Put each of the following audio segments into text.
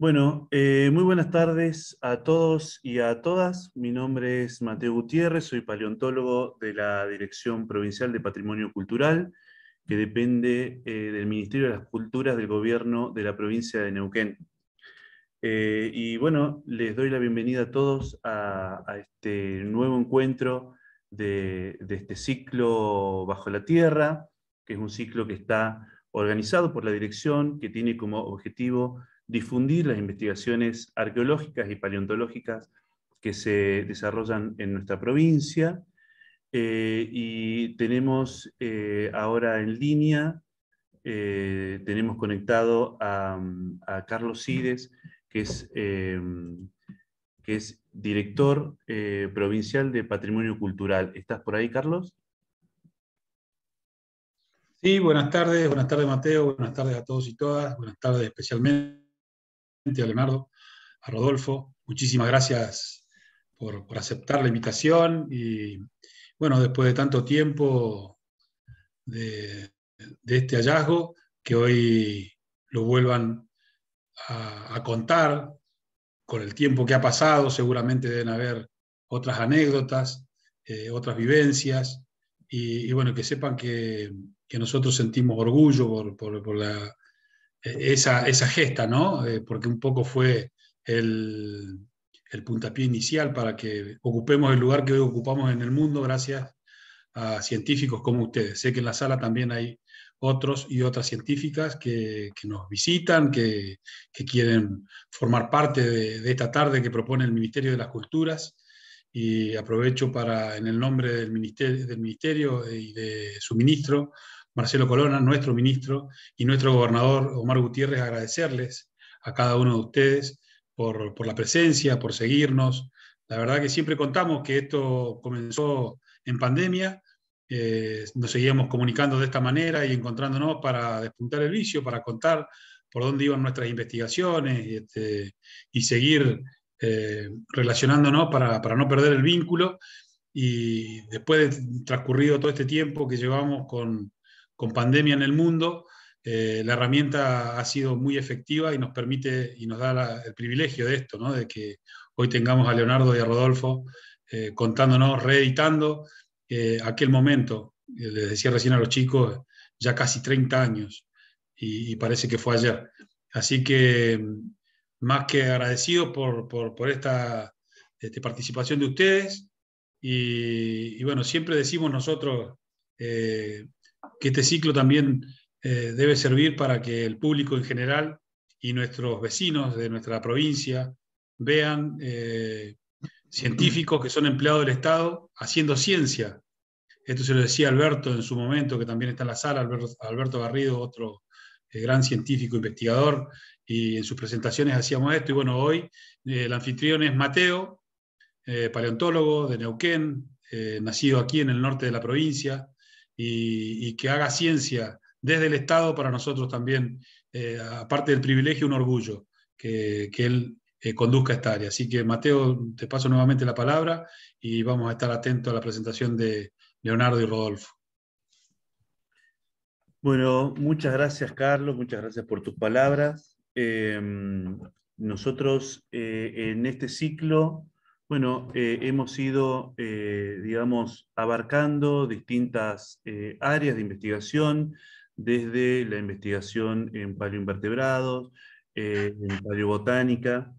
Bueno, eh, muy buenas tardes a todos y a todas. Mi nombre es Mateo Gutiérrez, soy paleontólogo de la Dirección Provincial de Patrimonio Cultural, que depende eh, del Ministerio de las Culturas del Gobierno de la provincia de Neuquén. Eh, y bueno, les doy la bienvenida a todos a, este nuevo encuentro de, de este ciclo Bajo la Tierra, que es un ciclo que está organizado por la dirección, que tiene como objetivo difundir las investigaciones arqueológicas y paleontológicas que se desarrollan en nuestra provincia. Eh, y tenemos eh, ahora en línea, eh, tenemos conectado a, Carlos Sides, que es, que es director provincial de Patrimonio Cultural. ¿Estás por ahí, Carlos? Sí, buenas tardes, buenas tardes Mateo, buenas tardes a todos y todas, buenas tardes especialmente a Leonardo, a Rodolfo. Muchísimas gracias por, aceptar la invitación y bueno, después de tanto tiempo de, este hallazgo, que hoy lo vuelvan a, contar con el tiempo que ha pasado, seguramente deben haber otras anécdotas, eh, otras vivencias, y, bueno, que sepan que, nosotros sentimos orgullo por, la, e-, esa, esa gesta, ¿no? Eh, porque un poco fue el, el, puntapié inicial para que ocupemos el lugar que hoy ocupamos en el mundo gracias a científicos como ustedes. Sé que en la sala también hay otros y otras científicas que, que nos visitan, que, que, quieren formar parte de, esta tarde que propone el Ministerio de las Culturas y aprovecho para, en el nombre del Ministerio, del ministerio y de su ministro, Marcelo Colona, nuestro ministro, y nuestro gobernador Omar Gutiérrez, agradecerles a cada uno de ustedes por, la presencia, por seguirnos. La verdad que siempre contamos que esto comenzó en pandemia, eh, nos seguíamos comunicando de esta manera y encontrándonos para despuntar el vicio, para contar por dónde iban nuestras investigaciones este, y, seguir eh, relacionándonos para, para, no perder el vínculo. Y después de transcurrido todo este tiempo que llevamos con, con pandemia en el mundo, eh, la herramienta ha sido muy efectiva y nos permite y nos da el privilegio de esto, ¿no? de que hoy tengamos a Leonardo y a Rodolfo eh, contándonos, reeditando eh, aquel momento. Les decía recién a los chicos, ya casi 30 años y, parece que fue ayer. Así que más que agradecido por, esta este, participación de ustedes y, y, bueno, siempre decimos nosotros que este ciclo también eh, debe servir para que el público en general y nuestros vecinos de nuestra provincia vean eh, científicos que son empleados del Estado haciendo ciencia. Esto se lo decía Alberto en su momento, que también está en la sala, Alberto, Garrido, otro eh, gran científico investigador, y en sus presentaciones hacíamos esto. Y bueno, hoy el anfitrión es Mateo, paleontólogo de Neuquén, nacido aquí en el norte de la provincia, y, que haga ciencia desde el Estado para nosotros también, eh, aparte del privilegio, un orgullo que, él eh, conduzca esta área. Así que, Mateo, te paso nuevamente la palabra y vamos a estar atentos a la presentación de Leonardo y Rodolfo. Bueno, muchas gracias, Carlos, muchas gracias por tus palabras. Eh, nosotros en este ciclo bueno, eh, hemos ido, eh, digamos, abarcando distintas eh, áreas de investigación, desde la investigación en paleoinvertebrados, en paleobotánica,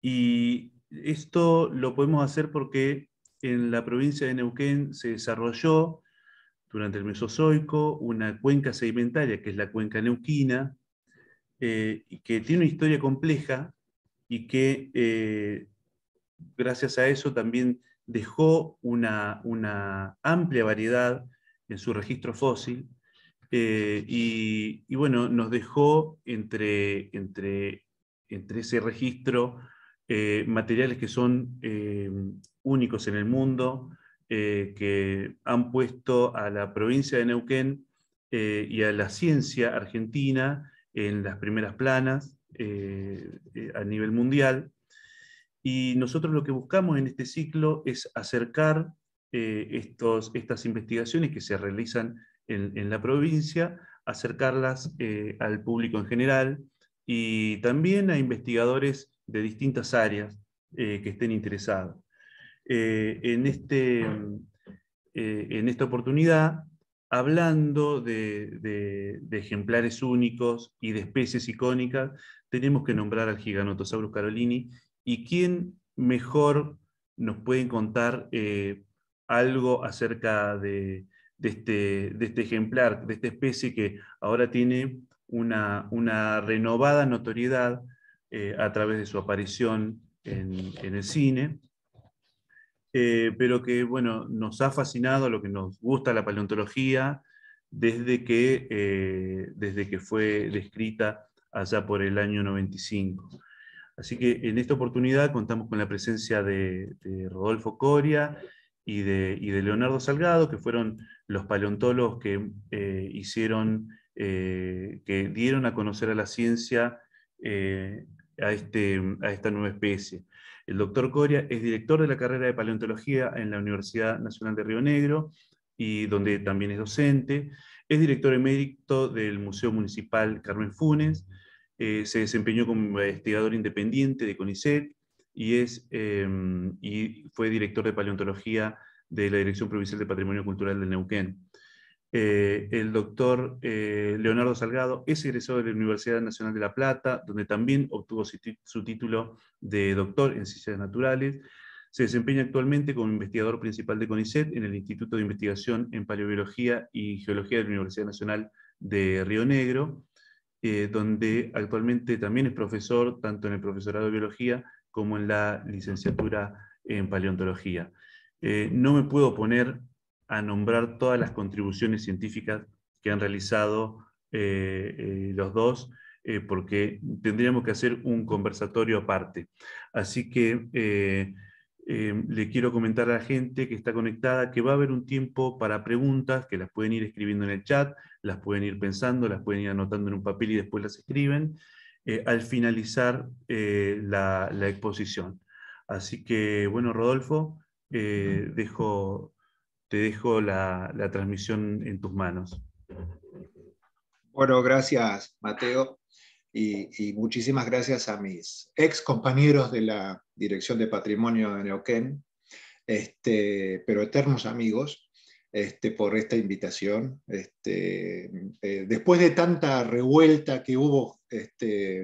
y esto lo podemos hacer porque en la provincia de Neuquén se desarrolló durante el Mesozoico una cuenca sedimentaria, que es la cuenca neuquina, que tiene una historia compleja y que gracias a eso también dejó una, amplia variedad en su registro fósil eh, y, bueno, nos dejó entre, ese registro eh, materiales que son eh, únicos en el mundo, que han puesto a la provincia de Neuquén y a la ciencia argentina en las primeras planas a nivel mundial. Y nosotros lo que buscamos en este ciclo es acercar eh, estos, estas investigaciones que se realizan en, la provincia, acercarlas eh, al público en general y también a investigadores de distintas áreas eh, que estén interesados. en, este, en esta oportunidad, hablando de, de ejemplares únicos y de especies icónicas, tenemos que nombrar al Giganotosaurus carolini ¿Y quién mejor nos puede contar eh, algo acerca este, de, este, ejemplar, de esta especie que ahora tiene una, renovada notoriedad eh, a través de su aparición en, el cine? Eh, pero que bueno, nos ha fascinado lo que nos gusta la paleontología desde que, desde que fue descrita allá por el año 95. Así que en esta oportunidad contamos con la presencia de, Rodolfo Coria y de, Leonardo Salgado, que fueron los paleontólogos que eh, hicieron, eh, que dieron a conocer a la ciencia eh, este, a, esta nueva especie. El doctor Coria es director de la carrera de paleontología en la Universidad Nacional de Río Negro y donde también es docente. Es director emérito del Museo Municipal Carmen Funes. Eh, se desempeñó como investigador independiente de CONICET y, es, em, y fue director de paleontología de la Dirección Provincial de Patrimonio Cultural del Neuquén. Eh, el doctor eh, Leonardo Salgado es egresado de la Universidad Nacional de La Plata, donde también obtuvo su título de doctor en Ciencias Naturales. Se desempeña actualmente como investigador principal de CONICET en el Instituto de Investigación en Paleobiología y Geología de la Universidad Nacional de Río Negro eh, donde actualmente también es profesor, tanto en el profesorado de biología como en la licenciatura en paleontología. Eh, no me puedo poner a nombrar todas las contribuciones científicas que han realizado eh, los dos, porque tendríamos que hacer un conversatorio aparte. Así que eh, le quiero comentar a la gente que está conectada que va a haber un tiempo para preguntas, que las pueden ir escribiendo en el chat, las pueden ir pensando, las pueden ir anotando en un papel y después las escriben eh, al finalizar eh, la, exposición. Así que, bueno, Rodolfo, te dejo la, la transmisión en tus manos. Bueno, gracias, Mateo. Y, muchísimas gracias a mis ex compañeros de la Dirección de Patrimonio de Neuquén, este, pero eternos amigos, este, por esta invitación. Este, eh, después de tanta revuelta que hubo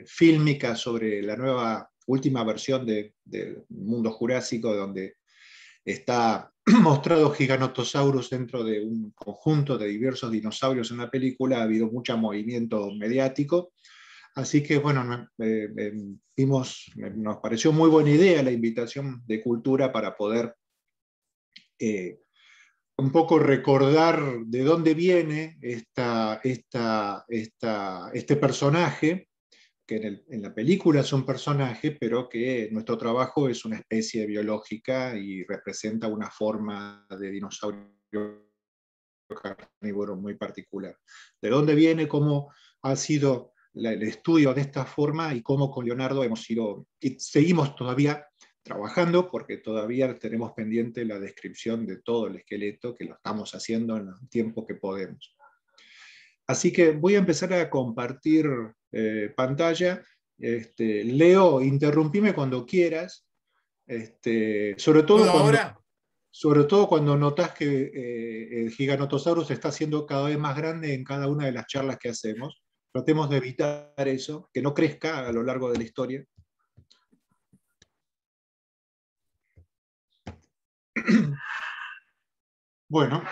fílmica sobre la nueva última versión del mundo jurásico, donde está mostrado Giganotosaurus dentro de un conjunto de diversos dinosaurios en la película, ha habido mucho movimiento mediático Así que bueno, eh, eh, vimos, nos pareció muy buena idea la invitación de cultura para poder eh, un poco recordar de dónde viene esta, este personaje, que en, la película es un personaje, pero que nuestro trabajo es una especie biológica y representa una forma de dinosaurio carnívoro muy particular. ¿De dónde viene? ¿Cómo ha sido el estudio de esta forma y cómo con Leonardo hemos ido, y seguimos todavía trabajando porque todavía tenemos pendiente la descripción de todo el esqueleto que lo estamos haciendo en el tiempo que podemos. Así que voy a empezar a compartir eh, pantalla. Este, Leo, interrumpime cuando quieras. Este, sobre todo ahora? Sobre todo cuando notas que eh, el giganotosaurus está siendo cada vez más grande en cada una de las charlas que hacemos. Tratemos de evitar eso, que no crezca a lo largo de la historia. Bueno,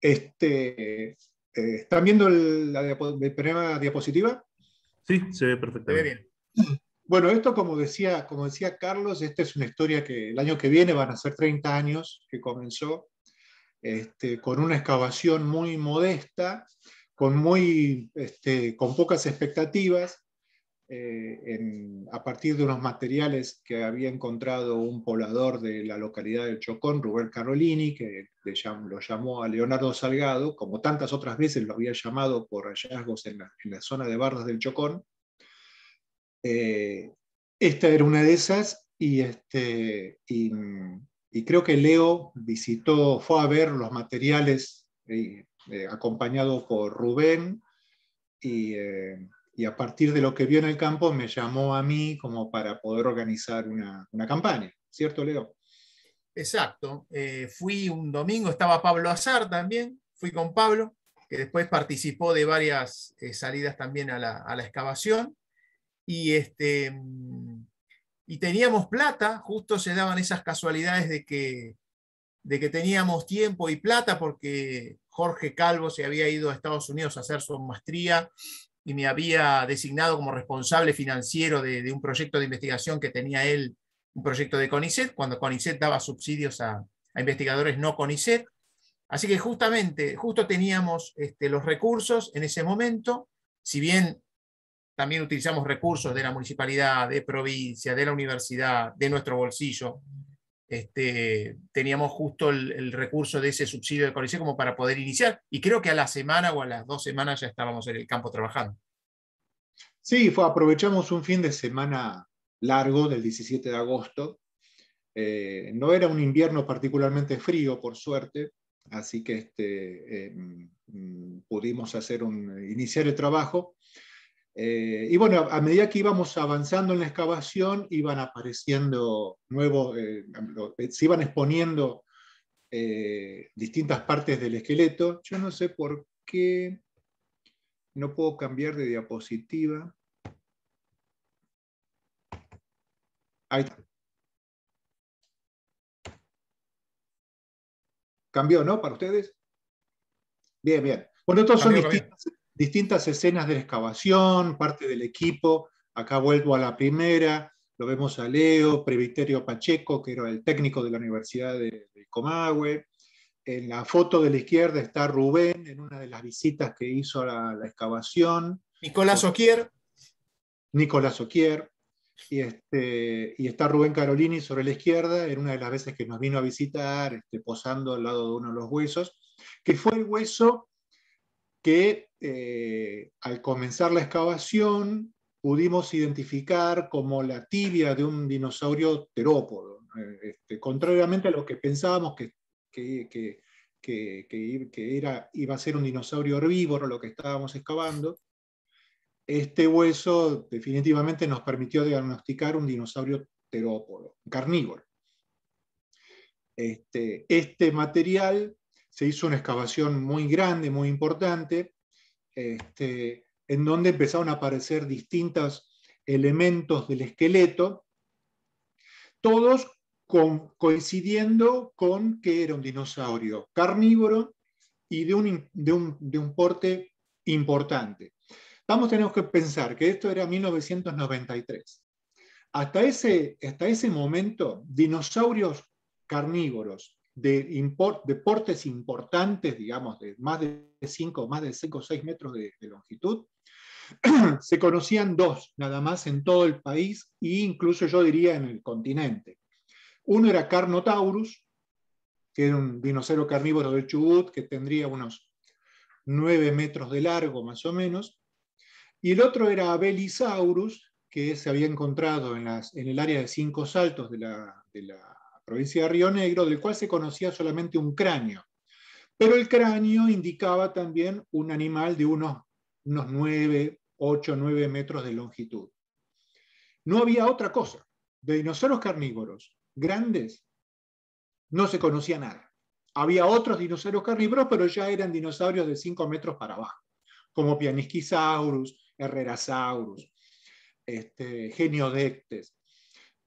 este, eh, ¿están viendo el, la, primera diapositiva? Sí, se ve perfectamente. Bueno, esto como decía, como decía Carlos, esta es una historia que el año que viene van a ser 30 años que comenzó este, con una excavación muy modesta con, muy, este, con pocas expectativas, eh, a partir de unos materiales que había encontrado un poblador de la localidad del Chocón, Rubén Carolini, que lo llamó a Leonardo Salgado, como tantas otras veces lo había llamado por hallazgos en la, zona de Bardas del Chocón. Eh, esta era una de esas este, y, creo que Leo visitó, fue a ver los materiales eh, eh, acompañado por Rubén, eh, y, a partir de lo que vio en el campo me llamó a mí como para poder organizar una, campaña, ¿cierto, Leo? Exacto. Eh, fui un domingo, estaba Pablo Azar también, fui con Pablo, que después participó de varias salidas también a la, a la excavación. Y este, mm, y teníamos plata, justo se daban esas casualidades de que, de que teníamos tiempo y plata porque Jorge Calvo se había ido a Estados Unidos a hacer su maestría y me había designado como responsable financiero de, un proyecto de investigación que tenía él, un proyecto de CONICET, cuando CONICET daba subsidios a, investigadores no CONICET. Así que justamente, justo teníamos este, los recursos en ese momento, si bien también utilizamos recursos de la municipalidad, de provincia, de la universidad, de nuestro bolsillo, este, teníamos justo el, recurso de ese subsidio de policía como para poder iniciar. Y creo que a la semana o a las dos semanas ya estábamos en el campo trabajando. Sí, aprovechamos un fin de semana largo del 17 de agosto. Eh, no era un invierno particularmente frío, por suerte, así que este, em, mm, pudimos hacer un, iniciar el trabajo eh, y bueno, a medida que íbamos avanzando en la excavación, iban apareciendo nuevos, eh, eh, se iban exponiendo distintas partes del esqueleto. Yo no sé por qué no puedo cambiar de diapositiva. Ahí está. Cambió, ¿no? Para ustedes. Bien, bien. Bueno, estos son distintas, distintas escenas de excavación, parte del equipo. Acá vuelvo a la primera, lo vemos a Leo, prebiterio Pacheco, que era el técnico de la Universidad de, Comahue. En la foto de la izquierda está Rubén, en una de las visitas que hizo a la, excavación. Nicolás Oquier. Nicolás Oquier. Y, este, y, está Rubén Carolini sobre la izquierda, en una de las veces que nos vino a visitar, este, posando al lado de uno de los huesos, que fue el hueso que eh, al comenzar la excavación, pudimos identificar como la tibia de un dinosaurio terópodo, eh, este, contrariamente a lo que pensábamos que, era, iba a ser un dinosaurio herbívoro lo que estábamos excavando. Este hueso definitivamente nos permitió diagnosticar un dinosaurio terópodo, carnívoro. este, este material se hizo una excavación muy grande, muy importante, este, en donde empezaron a aparecer distintos elementos del esqueleto, todos coincidiendo con que era un dinosaurio carnívoro y de un, de un porte importante. Vamos, tenemos que pensar que esto era 1993. Hasta ese, hasta ese momento, dinosaurios carnívoros de import, deportes importantes, digamos, de más de 5 más de cinco o 6 metros de, longitud, se conocían dos nada más en todo el país e incluso yo diría en el continente. Uno era Carnotaurus, que era un dinosaurio carnívoro del Chubut, que tendría unos 9 metros de largo más o menos, y el otro era Abelisaurus, que se había encontrado en, las, en el área de Cinco Saltos de la provincia de Río Negro, del cual se conocía solamente un cráneo. Pero el cráneo indicaba también un animal de unos, unos 9, 8, 9 metros de longitud. No había otra cosa. De dinosaurios carnívoros grandes no se conocía nada. Había otros dinosaurios carnívoros, pero ya eran dinosaurios de 5 metros para abajo, como Pianisquisaurus, Herrerasaurus, este, Geniodectes.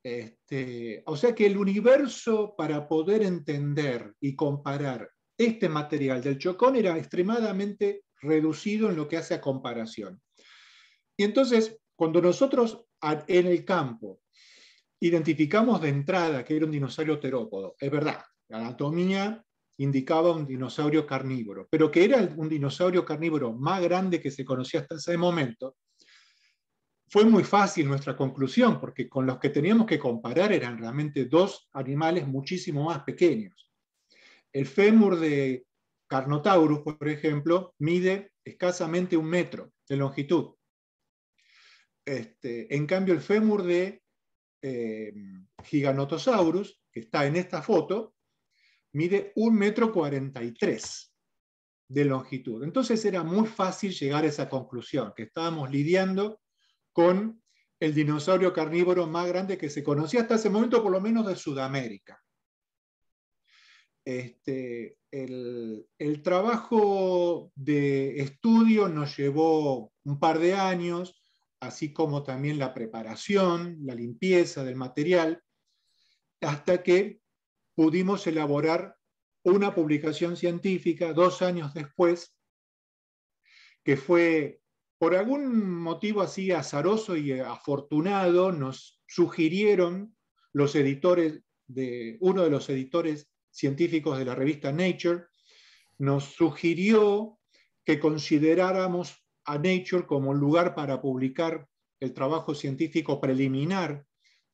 Este, o sea que el universo para poder entender y comparar este material del Chocón era extremadamente reducido en lo que hace a comparación. Y entonces, cuando nosotros en el campo identificamos de entrada que era un dinosaurio terópodo, es verdad, la anatomía indicaba un dinosaurio carnívoro, pero que era un dinosaurio carnívoro más grande que se conocía hasta ese momento, fue muy fácil nuestra conclusión, porque con los que teníamos que comparar eran realmente dos animales muchísimo más pequeños. El fémur de Carnotaurus, por ejemplo, mide escasamente un metro de longitud. Este, en cambio, el fémur de eh, Giganotosaurus, que está en esta foto, mide un metro cuarenta y tres de longitud. Entonces era muy fácil llegar a esa conclusión, que estábamos lidiando con el dinosaurio carnívoro más grande que se conocía hasta ese momento, por lo menos de Sudamérica. Este, el, el, trabajo de estudio nos llevó un par de años, así como también la preparación, la limpieza del material, hasta que pudimos elaborar una publicación científica dos años después, que fue por algún motivo así azaroso y afortunado, nos sugirieron los editores de uno de los editores científicos de la revista Nature, nos sugirió que consideráramos a Nature como un lugar para publicar el trabajo científico preliminar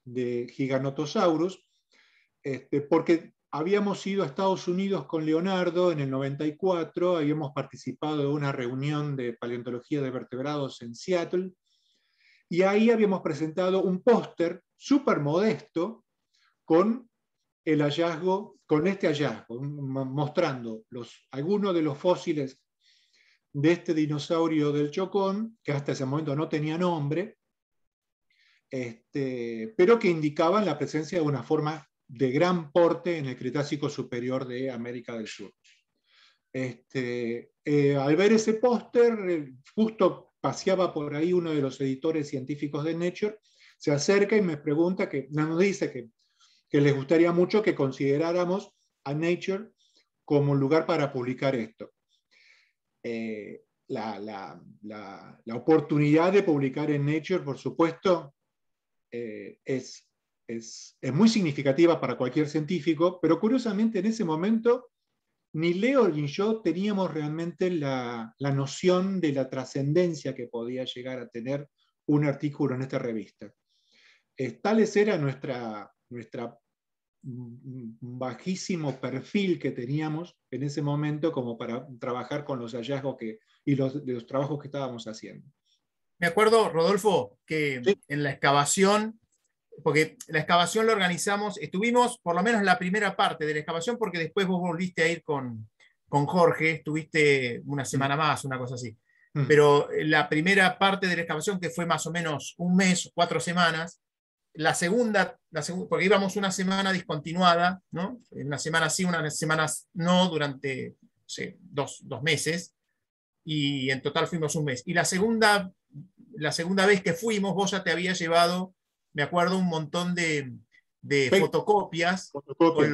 de Giganotosaurus, este, porque habíamos ido a Estados Unidos con Leonardo en el 94, habíamos participado de una reunión de paleontología de vertebrados en Seattle, y ahí habíamos presentado un póster súper modesto con el hallazgo, con este hallazgo, mostrando algunos de los fósiles de este dinosaurio del Chocón, que hasta ese momento no tenía nombre, este, pero que indicaban la presencia de una forma de gran porte en el Cretácico Superior de América del Sur. Este, eh, al ver ese póster, eh, justo paseaba por ahí uno de los editores científicos de Nature, se acerca y me pregunta, que nos dice que, les gustaría mucho que consideráramos a Nature como lugar para publicar esto. Eh, la, oportunidad de publicar en Nature, por supuesto, es es, muy significativa para cualquier científico, pero curiosamente en ese momento ni Leo ni yo teníamos realmente la, noción de la trascendencia que podía llegar a tener un artículo en esta revista. Eh, tales era nuestra, nuestra bajísimo perfil que teníamos en ese momento como para trabajar con los hallazgos que, y los, de los trabajos que estábamos haciendo. Me acuerdo, Rodolfo, que en la excavación porque la excavación la organizamos, estuvimos por lo menos la primera parte de la excavación, porque después vos volviste a ir con, con Jorge, estuviste una semana más, una cosa así. Mm. Pero eh, la primera parte de la excavación, que fue más o menos un mes, cuatro semanas, la segunda, la porque íbamos una semana discontinuada, ¿no? Una semana sí, unas semanas no, durante dos, meses, y en total fuimos un mes. Y la segunda, la segunda vez que fuimos, vos ya te había llevado me acuerdo un montón de, fotocopias, con,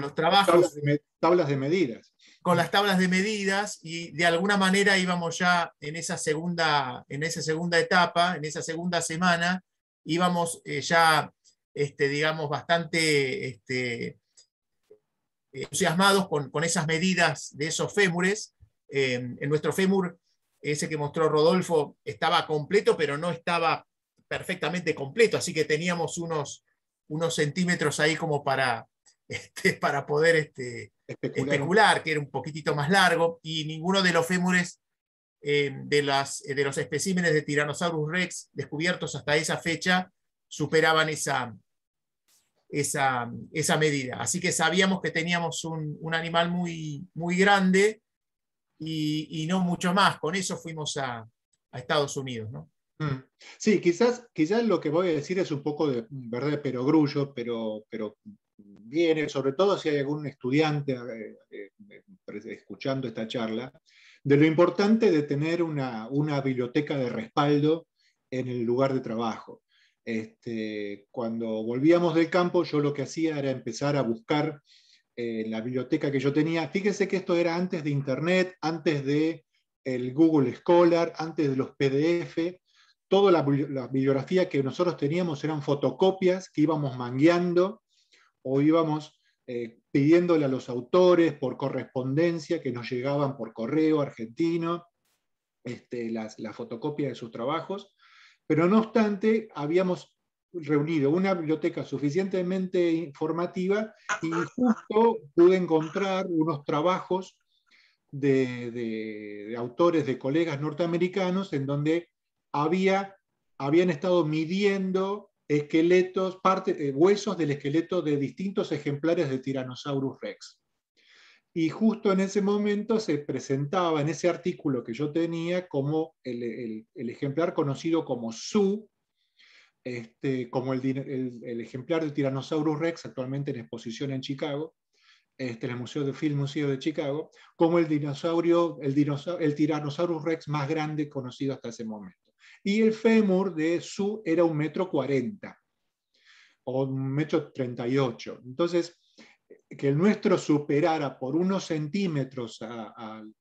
los, trabajos. Tablas de, medidas. Con las tablas de medidas y de alguna manera íbamos ya en esa segunda, en esa segunda etapa, en esa segunda semana, íbamos eh, ya, este, digamos, bastante este, entusiasmados con, esas medidas de esos fémures. Eh, en nuestro fémur, ese que mostró Rodolfo, estaba completo, pero no estaba perfectamente completo, así que teníamos unos, unos centímetros ahí como para, este, para poder este, especular. que era un poquitito más largo, y ninguno de los fémures em, de, las, eh, de los especímenes de Tyrannosaurus rex descubiertos hasta esa fecha superaban esa, esa, esa, medida. Así que sabíamos que teníamos un, animal muy, muy grande y, no mucho más. Con eso fuimos a, a Estados Unidos. ¿no? Mm. Sí, quizás, quizás lo que voy a decir es un poco de verdad pero grullo, pero, viene, sobre todo si hay algún estudiante eh, eh, escuchando esta charla, de lo importante de tener una, biblioteca de respaldo en el lugar de trabajo. Este, cuando volvíamos del campo, yo lo que hacía era empezar a buscar eh, la biblioteca que yo tenía. Fíjense que esto era antes de Internet, antes de el Google Scholar, antes de los PDF toda la, bibliografía que nosotros teníamos eran fotocopias que íbamos mangueando o íbamos eh, pidiéndole a los autores por correspondencia que nos llegaban por correo argentino este, la fotocopia de sus trabajos. Pero no obstante, habíamos reunido una biblioteca suficientemente informativa y justo pude encontrar unos trabajos de autores, de colegas norteamericanos, en donde había, habían estado midiendo esqueletos, eh, huesos del esqueleto de distintos ejemplares de Tyrannosaurus rex. Y justo en ese momento se presentaba en ese artículo que yo tenía como el, ejemplar conocido como Su, este, como el, ejemplar de Tyrannosaurus rex actualmente en exposición en Chicago, este, en el Museo de Film Museo de Chicago, como el dinosaurio, el, dinosaurio, el Tyrannosaurus rex más grande conocido hasta ese momento y el fémur de Su era un metro cuarenta o un metro treinta y ocho. Entonces, que el nuestro superara por unos centímetros al,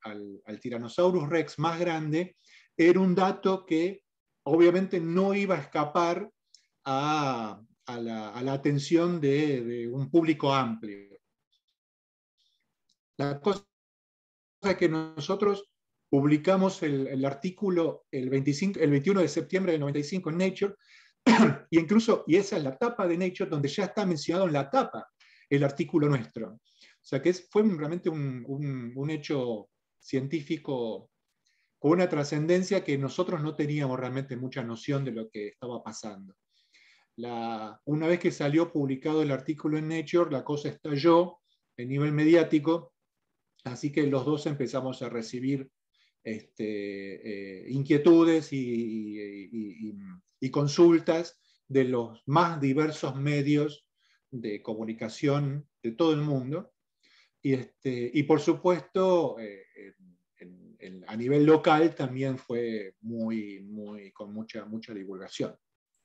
Tyrannosaurus rex más grande, era un dato que obviamente no iba a escapar a, la, atención de, de, un público amplio. La cosa es que nosotros Publicamos el, artículo el, 25, el 21 de septiembre del 95 en Nature, y incluso, y esa es la tapa de Nature, donde ya está mencionado en la tapa el artículo nuestro. O sea que fue realmente un, hecho científico con una trascendencia que nosotros no teníamos realmente mucha noción de lo que estaba pasando. una vez que salió publicado el artículo en Nature, la cosa estalló a nivel mediático, así que los dos empezamos a recibir este, eh, inquietudes y, consultas de los más diversos medios de comunicación de todo el mundo. Y, este, por supuesto, eh, a nivel local también fue muy, muy, con mucha, mucha divulgación.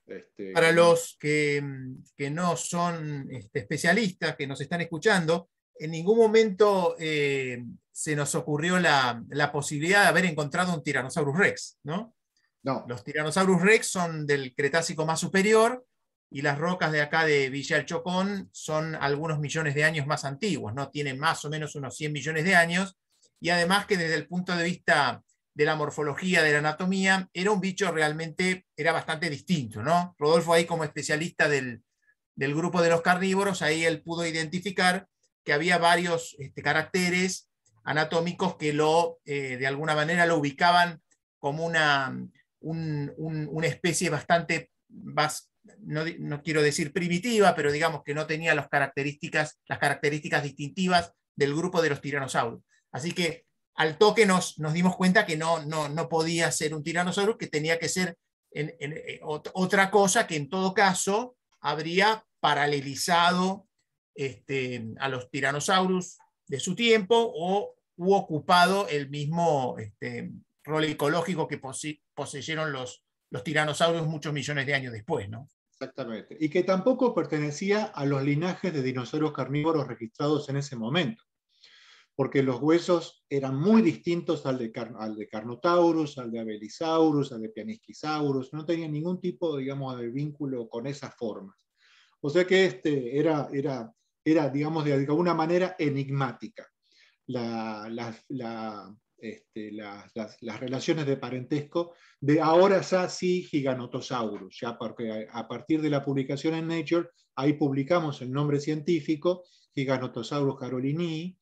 Este, Para los mm, que, no son este, especialistas, que nos están escuchando, en ningún momento eh, se nos ocurrió la, posibilidad de haber encontrado un Tyrannosaurus Rex, ¿no? No. Los Tyrannosaurus Rex son del Cretácico más superior y las rocas de acá de Villa El Chocón son algunos millones de años más antiguos, ¿no? Tienen más o menos unos 100 millones de años y además que desde el punto de vista de la morfología, de la anatomía, era un bicho realmente, era bastante distinto, ¿no? Rodolfo ahí como especialista del, grupo de los carnívoros, ahí él pudo identificar que había varios este, caracteres anatómicos que lo, eh, de alguna manera lo ubicaban como una, una especie bastante, más, no, quiero decir primitiva, pero digamos que no tenía las características, las características distintivas del grupo de los tiranosaurios. Así que al toque nos, dimos cuenta que no, no, podía ser un tiranosaurio, que tenía que ser eh, otra cosa que en todo caso habría paralelizado este, a los tiranosaurios de su tiempo o hubo ocupado el mismo este, rol ecológico que poseyeron los, tiranosaurios muchos millones de años después, ¿no? Exactamente. Y que tampoco pertenecía a los linajes de dinosaurios carnívoros registrados en ese momento, porque los huesos eran muy distintos al de, al de Carnotaurus, al de Abelisaurus, al de Pianisquisaurus, no tenían ningún tipo, digamos, de vínculo con esas formas. O sea que este era, era, era digamos, de alguna manera enigmática. Este, las, relaciones de parentesco de ahora ya sí Giganotosaurus, ya porque a partir de la publicación en Nature, ahí publicamos el nombre científico, Giganotosaurus carolini,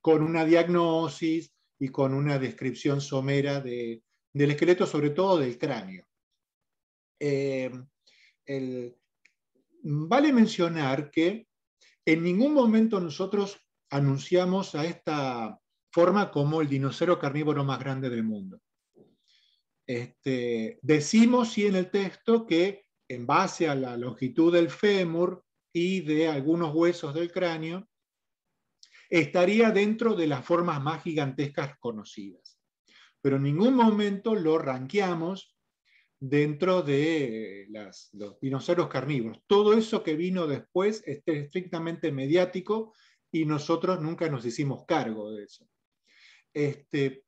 con una diagnosis y con una descripción somera de, del esqueleto, sobre todo del cráneo. Eh, vale mencionar que en ningún momento nosotros anunciamos a esta forma como el dinosaurio carnívoro más grande del mundo. Este, decimos sí en el texto que en base a la longitud del fémur y de algunos huesos del cráneo, estaría dentro de las formas más gigantescas conocidas. Pero en ningún momento lo ranqueamos dentro de los dinosaurios carnívoros. Todo eso que vino después es estrictamente mediático y nosotros nunca nos hicimos cargo de eso. Este,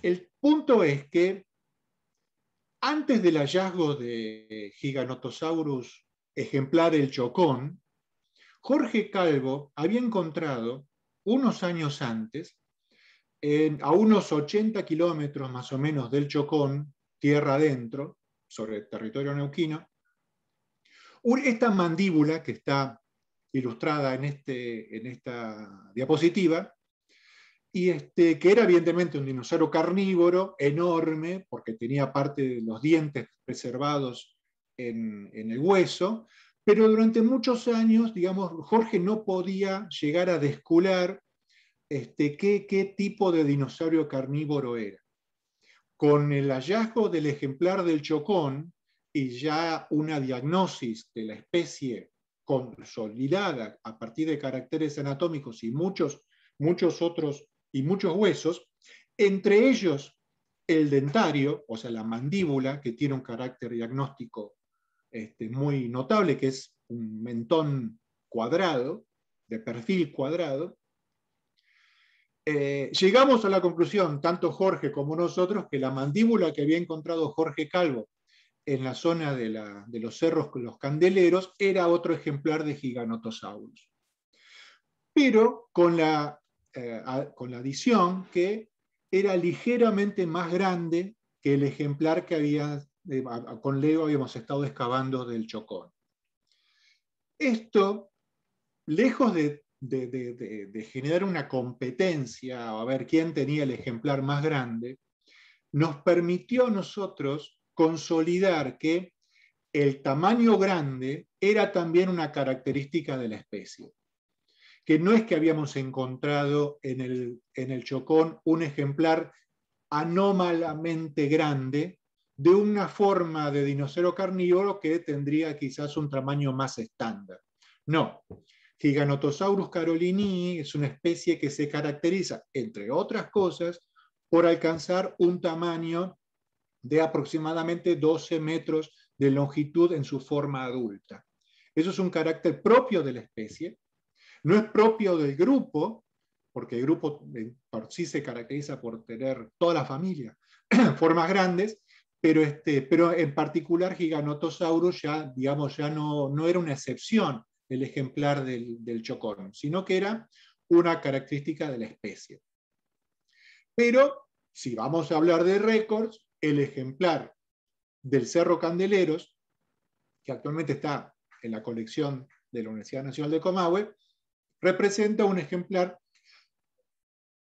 el punto es que antes del hallazgo de Giganotosaurus ejemplar el Chocón, Jorge Calvo había encontrado unos años antes, a unos 80 kilómetros más o menos del Chocón, tierra adentro, sobre el territorio neuquino, esta mandíbula que está ilustrada en, este, en esta diapositiva, y este, que era evidentemente un dinosaurio carnívoro enorme, porque tenía parte de los dientes preservados en, el hueso, pero durante muchos años, digamos, Jorge no podía llegar a descular este, qué, qué, tipo de dinosaurio carnívoro era. Con el hallazgo del ejemplar del chocón y ya una diagnosis de la especie consolidada a partir de caracteres anatómicos y muchos, muchos otros y muchos huesos, entre ellos el dentario, o sea, la mandíbula, que tiene un carácter diagnóstico este, muy notable, que es un mentón cuadrado, de perfil cuadrado, eh, llegamos a la conclusión, tanto Jorge como nosotros, que la mandíbula que había encontrado Jorge Calvo en la zona de, los cerros con los candeleros, era otro ejemplar de Giganotosaurus. Pero con la, eh, con la adición que era ligeramente más grande que el ejemplar que había, con Leo habíamos estado excavando del Chocón. Esto, lejos de, de generar una competencia a ver quién tenía el ejemplar más grande, nos permitió a nosotros consolidar que el tamaño grande era también una característica de la especie. Que no es que habíamos encontrado en el, Chocón un ejemplar anómalamente grande de una forma de dinosaurio carnívoro que tendría quizás un tamaño más estándar. No, Giganotosaurus carolini es una especie que se caracteriza, entre otras cosas, por alcanzar un tamaño de aproximadamente 12 metros de longitud en su forma adulta. Eso es un carácter propio de la especie, no es propio del grupo, porque el grupo por sí se caracteriza por tener toda la familia, formas grandes, pero, este, pero en particular Giganotosaurus ya, digamos, ya no, era una excepción el ejemplar del, del sino que era una característica de la especie. Pero si vamos a hablar de récords, el ejemplar del Cerro Candeleros, que actualmente está en la colección de la Universidad Nacional de Comahue, representa un ejemplar,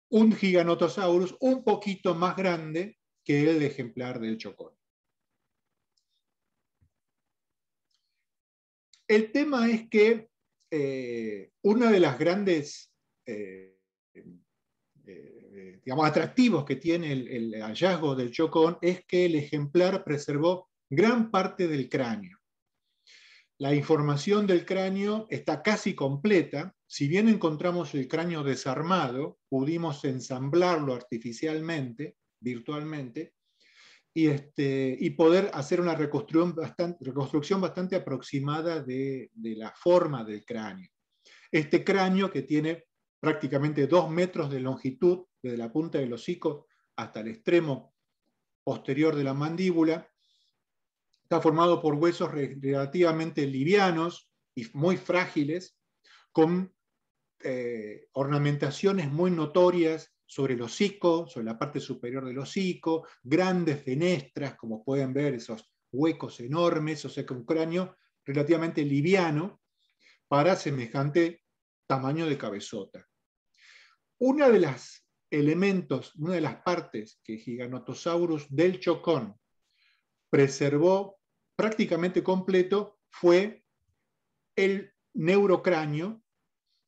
un giganotosaurus un poquito más grande que el ejemplar del Chocón. El tema es que eh, una de las grandes eh, eh, eh, digamos, atractivos que tiene el, hallazgo del Chocón es que el ejemplar preservó gran parte del cráneo. La información del cráneo está casi completa. Si bien encontramos el cráneo desarmado, pudimos ensamblarlo artificialmente, virtualmente, y, este, y poder hacer una reconstrucción bastante, reconstrucción bastante aproximada de, de la forma del cráneo. Este cráneo que tiene prácticamente dos metros de longitud desde la punta del hocico hasta el extremo posterior de la mandíbula. Está formado por huesos relativamente livianos y muy frágiles, con eh, ornamentaciones muy notorias sobre el hocico, sobre la parte superior del hocico, grandes fenestras, como pueden ver, esos huecos enormes, o sea que un cráneo relativamente liviano para semejante tamaño de cabezota. Una de las elementos, una de las partes que Giganotosaurus del Chocón preservó prácticamente completo fue el neurocráneo,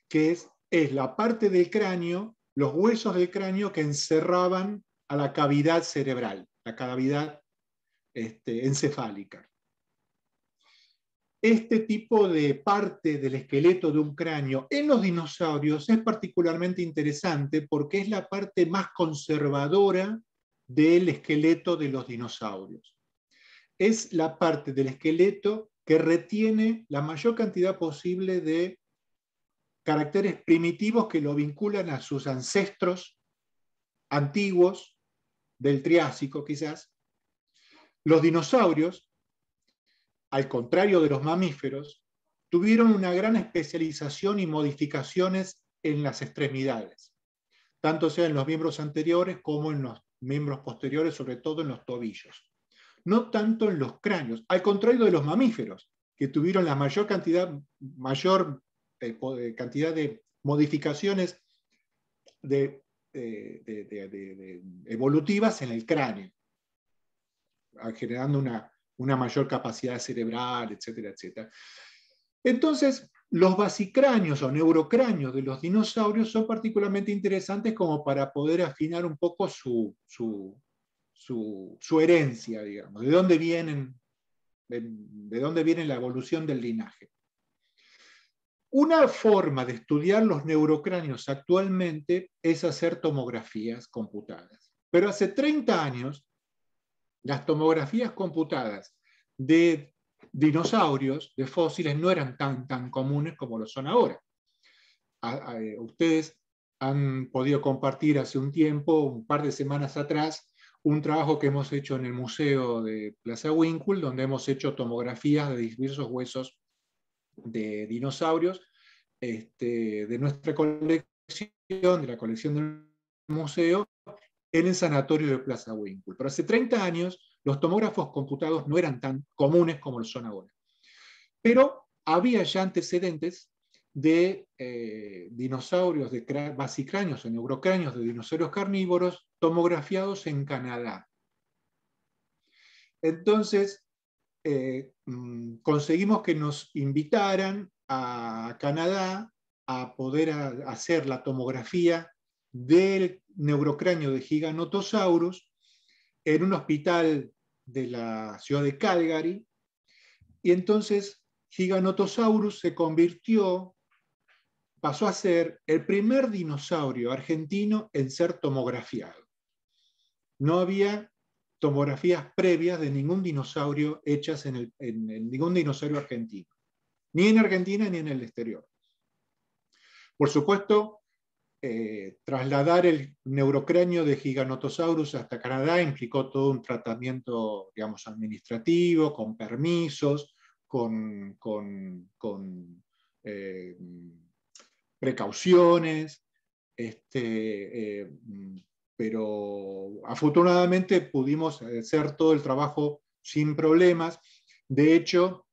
que es, la parte del cráneo, los huesos del cráneo que encerraban a la cavidad cerebral, la cavidad este, encefálica este tipo de parte del esqueleto de un cráneo en los dinosaurios es particularmente interesante porque es la parte más conservadora del esqueleto de los dinosaurios. Es la parte del esqueleto que retiene la mayor cantidad posible de caracteres primitivos que lo vinculan a sus ancestros antiguos, del Triásico quizás. Los dinosaurios al contrario de los mamíferos, tuvieron una gran especialización y modificaciones en las extremidades, tanto sea en los miembros anteriores como en los miembros posteriores, sobre todo en los tobillos. No tanto en los cráneos, al contrario de los mamíferos, que tuvieron la mayor cantidad, mayor, eh, eh, cantidad de modificaciones eh, evolutivas en el cráneo, ah, generando una una mayor capacidad cerebral, etcétera, etcétera. Entonces, los basicráneos o neurocráneos de los dinosaurios son particularmente interesantes como para poder afinar un poco su, herencia, digamos, de dónde, vienen, de, de dónde viene la evolución del linaje. Una forma de estudiar los neurocráneos actualmente es hacer tomografías computadas. Pero hace 30 años las tomografías computadas de dinosaurios, de fósiles, no eran tan, tan comunes como lo son ahora. Eh, ustedes han podido compartir hace un tiempo, un par de semanas atrás, un trabajo que hemos hecho en el Museo de Plaza Winkle, donde hemos hecho tomografías de diversos huesos de dinosaurios este, de nuestra colección, de la colección del museo, en el sanatorio de Plaza Winkle. Pero hace 30 años los tomógrafos computados no eran tan comunes como lo son ahora. Pero había ya antecedentes de eh, dinosaurios, de basicráneos o neurocráneos de dinosaurios carnívoros tomografiados en Canadá. Entonces, eh, mm, conseguimos que nos invitaran a Canadá a poder hacer la tomografía del neurocráneo de giganotosaurus en un hospital de la ciudad de Calgary. Y entonces Giganotosaurus se convirtió, pasó a ser el primer dinosaurio argentino en ser tomografiado. No había tomografías previas de ningún dinosaurio hechas en, en ningún dinosaurio argentino, ni en Argentina ni en el exterior. Por supuesto, eh, trasladar el neurocráneo de Giganotosaurus hasta Canadá implicó todo un tratamiento, digamos, administrativo, con permisos, con, eh, precauciones, este, eh, pero afortunadamente pudimos hacer todo el trabajo sin problemas. De hecho,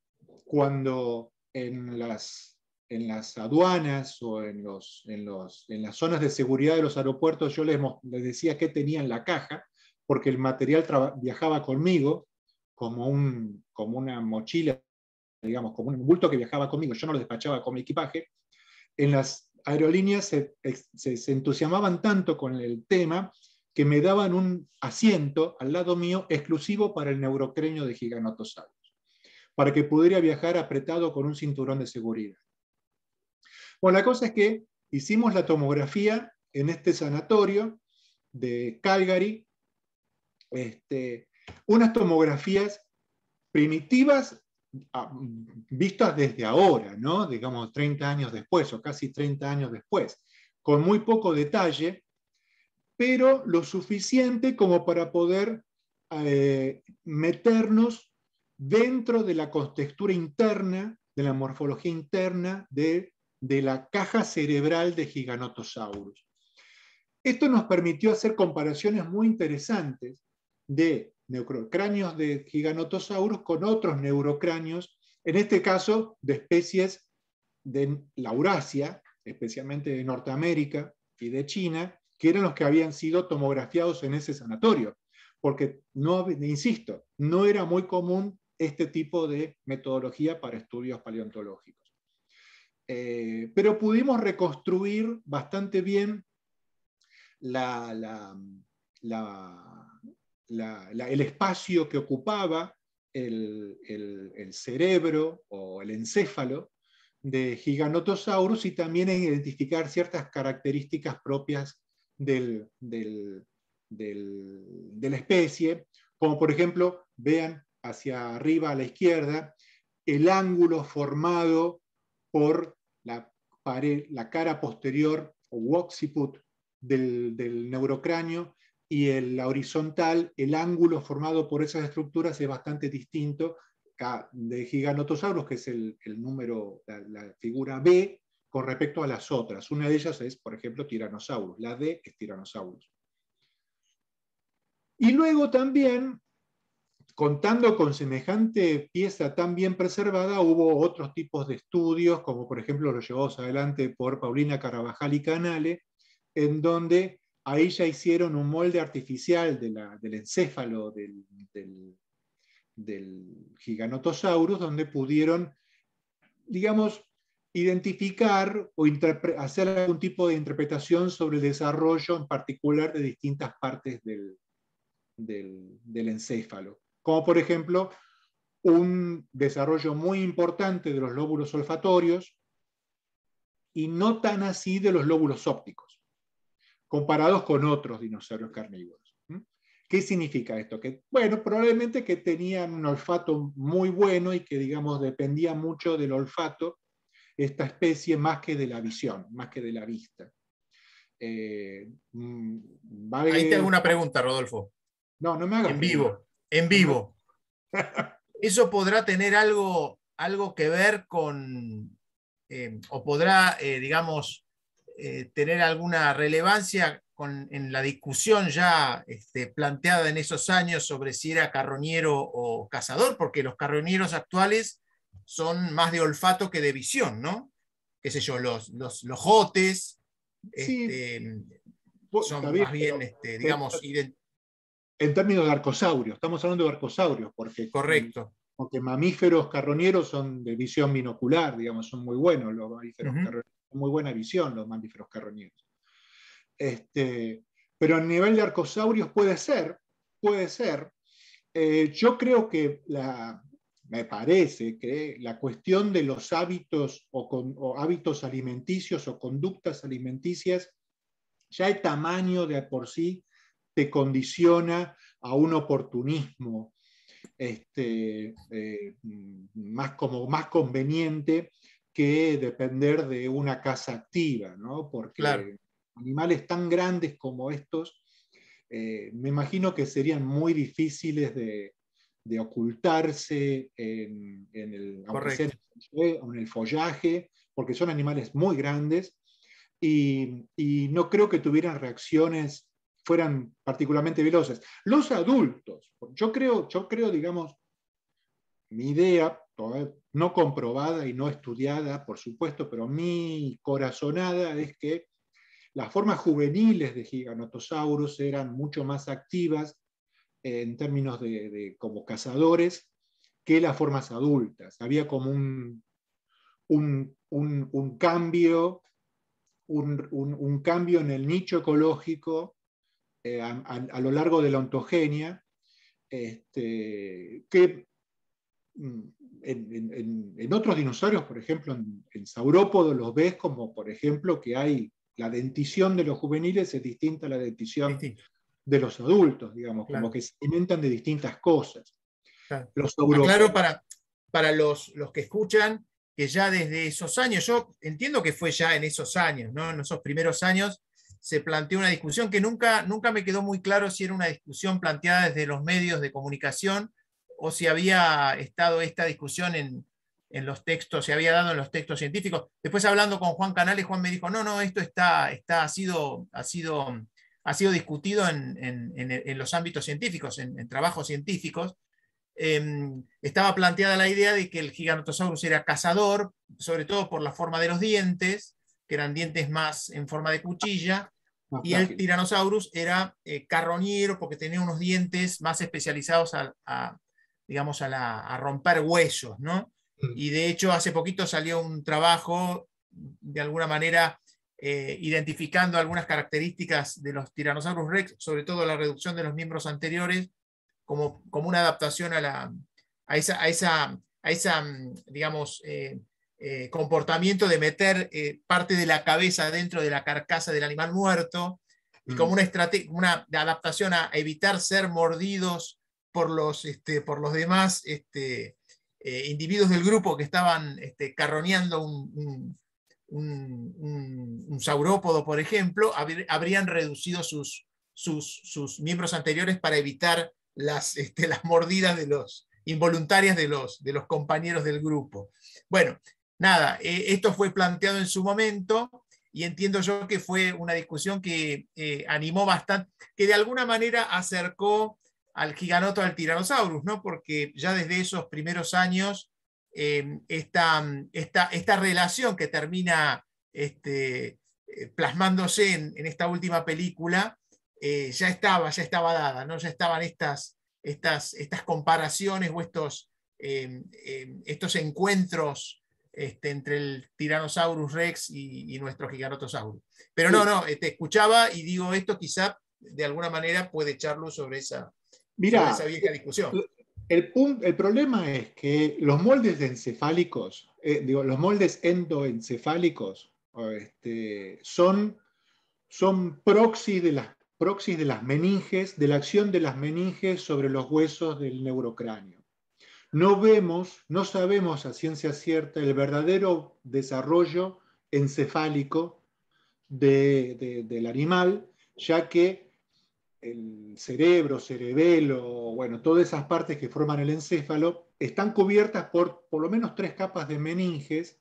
cuando en las en las aduanas o en, los, en, los, en, las zonas de seguridad de los aeropuertos, yo les, les decía qué tenía en la caja, porque el material viajaba conmigo como, un, como una mochila, digamos, como un bulto que viajaba conmigo. Yo no lo despachaba con mi equipaje. En las aerolíneas se, se, entusiasmaban tanto con el tema que me daban un asiento al lado mío exclusivo para el neurocrenio de giganotosaurus, para que pudiera viajar apretado con un cinturón de seguridad. Bueno, la cosa es que hicimos la tomografía en este sanatorio de Calgary, este, unas tomografías primitivas ah, vistas desde ahora, ¿no? digamos 30 años después o casi 30 años después, con muy poco detalle, pero lo suficiente como para poder eh, meternos dentro de la contextura interna, de la morfología interna de de la caja cerebral de Giganotosaurus. Esto nos permitió hacer comparaciones muy interesantes de neurocráneos de Giganotosaurus con otros neurocráneos, en este caso de especies de la especialmente de Norteamérica y de China, que eran los que habían sido tomografiados en ese sanatorio, porque, no, insisto, no era muy común este tipo de metodología para estudios paleontológicos. Eh, pero pudimos reconstruir bastante bien el espacio que ocupaba el, cerebro o el encéfalo de Giganotosaurus y también en identificar ciertas características propias de la especie, como por ejemplo, vean hacia arriba a la izquierda, el ángulo formado por la, pared, la cara posterior o occiput del, neurocráneo y la horizontal, el ángulo formado por esas estructuras es bastante distinto de Giganotosaurus, que es el, número, la, la, figura B, con respecto a las otras. Una de ellas es, por ejemplo, tiranosaurus. La D es tiranosaurus. Y luego también contando con semejante pieza tan bien preservada, hubo otros tipos de estudios, como por ejemplo los llevados adelante por Paulina Carabajal y Canale, en donde a ella hicieron un molde artificial del encéfalo del, giganotosaurus, donde pudieron, digamos, identificar o hacer algún tipo de interpretación sobre el desarrollo en particular de distintas partes del, encéfalo como por ejemplo un desarrollo muy importante de los lóbulos olfatorios y no tan así de los lóbulos ópticos, comparados con otros dinosaurios carnívoros. ¿Qué significa esto? bueno, probablemente que tenían un olfato muy bueno y que, digamos, dependía mucho del olfato esta especie más que de la visión, más que de la vista. Eh, mm, Ahí tengo una pregunta, Rodolfo. No, no me hagas. En vivo en vivo. ¿Eso podrá tener algo, algo que ver con, eh, o podrá, eh, digamos, eh, tener alguna relevancia en la discusión ya este, planteada en esos años sobre si era carroñero o cazador? Porque los carroñeros actuales son más de olfato que de visión, ¿no? Qué sé yo, los, los, jotes, este, son más bien, este, digamos, en términos de arcosaurios, estamos hablando de arcosaurios, porque, Correcto. mamíferos carroñeros son de visión binocular, digamos, son muy buenos los mamíferos muy buena visión los mamíferos carroñeros. Este, pero a nivel de arcosaurios puede ser, puede ser. Eh, yo creo que me parece que la cuestión de los hábitos o, hábitos alimenticios o conductas alimenticias, ya hay tamaño de por sí te condiciona a un oportunismo este, eh, más, como, más conveniente que depender de una casa activa, ¿no? porque animales tan grandes como estos, eh, me imagino que serían muy difíciles de, ocultarse en, el, follaje, porque son animales muy grandes y no creo que tuvieran reacciones fueran particularmente veloces. Los adultos, yo creo, yo creo, digamos, mi idea, no comprobada y no estudiada, por supuesto, pero mi corazonada es que las formas juveniles de giganotosaurus eran mucho más activas eh, en términos de, como cazadores que las formas adultas. Había como un cambio, un, cambio en el nicho ecológico eh, a, lo largo de la ontogenia, este, que mm, en, otros dinosaurios, por ejemplo, en, saurópodos los ves como, por ejemplo, que hay la dentición de los juveniles es distinta a la dentición de los adultos, digamos, como que se alimentan de distintas cosas. Claro, ah, para, para los, que escuchan, que ya desde esos años, yo entiendo que fue ya en esos años, en esos primeros años, se planteó una discusión que nunca, nunca me quedó muy claro si era una discusión planteada desde los medios de comunicación o si había estado esta discusión en, los textos, se había dado en los textos científicos. Después hablando con Juan Canales, Juan me dijo, no, no, esto está, está, ha, sido, ha, sido, ha sido discutido en, los ámbitos científicos, en, trabajos científicos. Em, estaba planteada la idea de que el giganotosaurus era cazador, sobre todo por la forma de los dientes, que eran dientes más en forma de cuchilla, y el Tyrannosaurus era eh, carroñero porque tenía unos dientes más especializados a, digamos, a, romper huesos, ¿no? Mm. Y de hecho, hace poquito salió un trabajo, de alguna manera, eh, identificando algunas características de los Tyrannosaurus Rex, sobre todo la reducción de los miembros anteriores, como, como una adaptación a, la, esa, a esa, a esa mm, digamos, eh, eh, comportamiento de meter eh, parte de la cabeza dentro de la carcasa del animal muerto y como mm. una, una adaptación a evitar ser mordidos por los, este, por los demás este, eh, individuos del grupo que estaban este, carroneando un, saurópodo, por ejemplo, habrían reducido sus, sus, miembros anteriores para evitar las, este, las mordidas de los, involuntarias de los, de los compañeros del grupo. Bueno, nada, eh, esto fue planteado en su momento y entiendo yo que fue una discusión que eh, animó bastante, que de alguna manera acercó al giganoto al tiranosaurus, ¿no? Porque ya desde esos primeros años, em, esta, esta, relación que termina este, eh, plasmándose en, esta última película, ya estaba, ya estaba dada, ¿no? Ya estaban estas, estas, estas comparaciones o estos, em, em, estos encuentros este, entre el Tyrannosaurus rex y, nuestro Giganotosaurus. Pero no, no, te este, escuchaba y digo esto, quizá de alguna manera puede echarlo sobre esa, mira esa vieja discusión. El, problema es que los moldes encefálicos, eh, digo, los moldes endoencefálicos este, son, son de de las meninges, de la acción de las meninges sobre los huesos del neurocráneo no vemos, no sabemos a ciencia cierta el verdadero desarrollo encefálico del animal, ya que el cerebro, cerebelo, bueno, todas esas partes que forman el encéfalo están cubiertas por por lo menos tres capas de meninges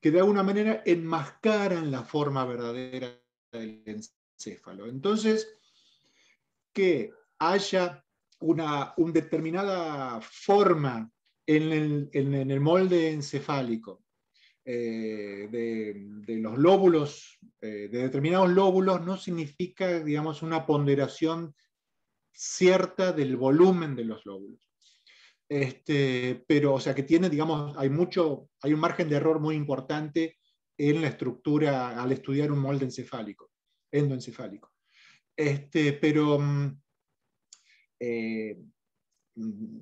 que de alguna manera enmascaran la forma verdadera del encéfalo. Entonces, que haya una, determinada forma en el, molde encefálico eh, de, los lóbulos, eh, de determinados lóbulos, no significa, digamos, una ponderación cierta del volumen de los lóbulos. Este, pero, o sea, que tiene, digamos, hay mucho, hay un margen de error muy importante en la estructura al estudiar un molde encefálico, endoencefálico. Este, pero, mm, eh, mm,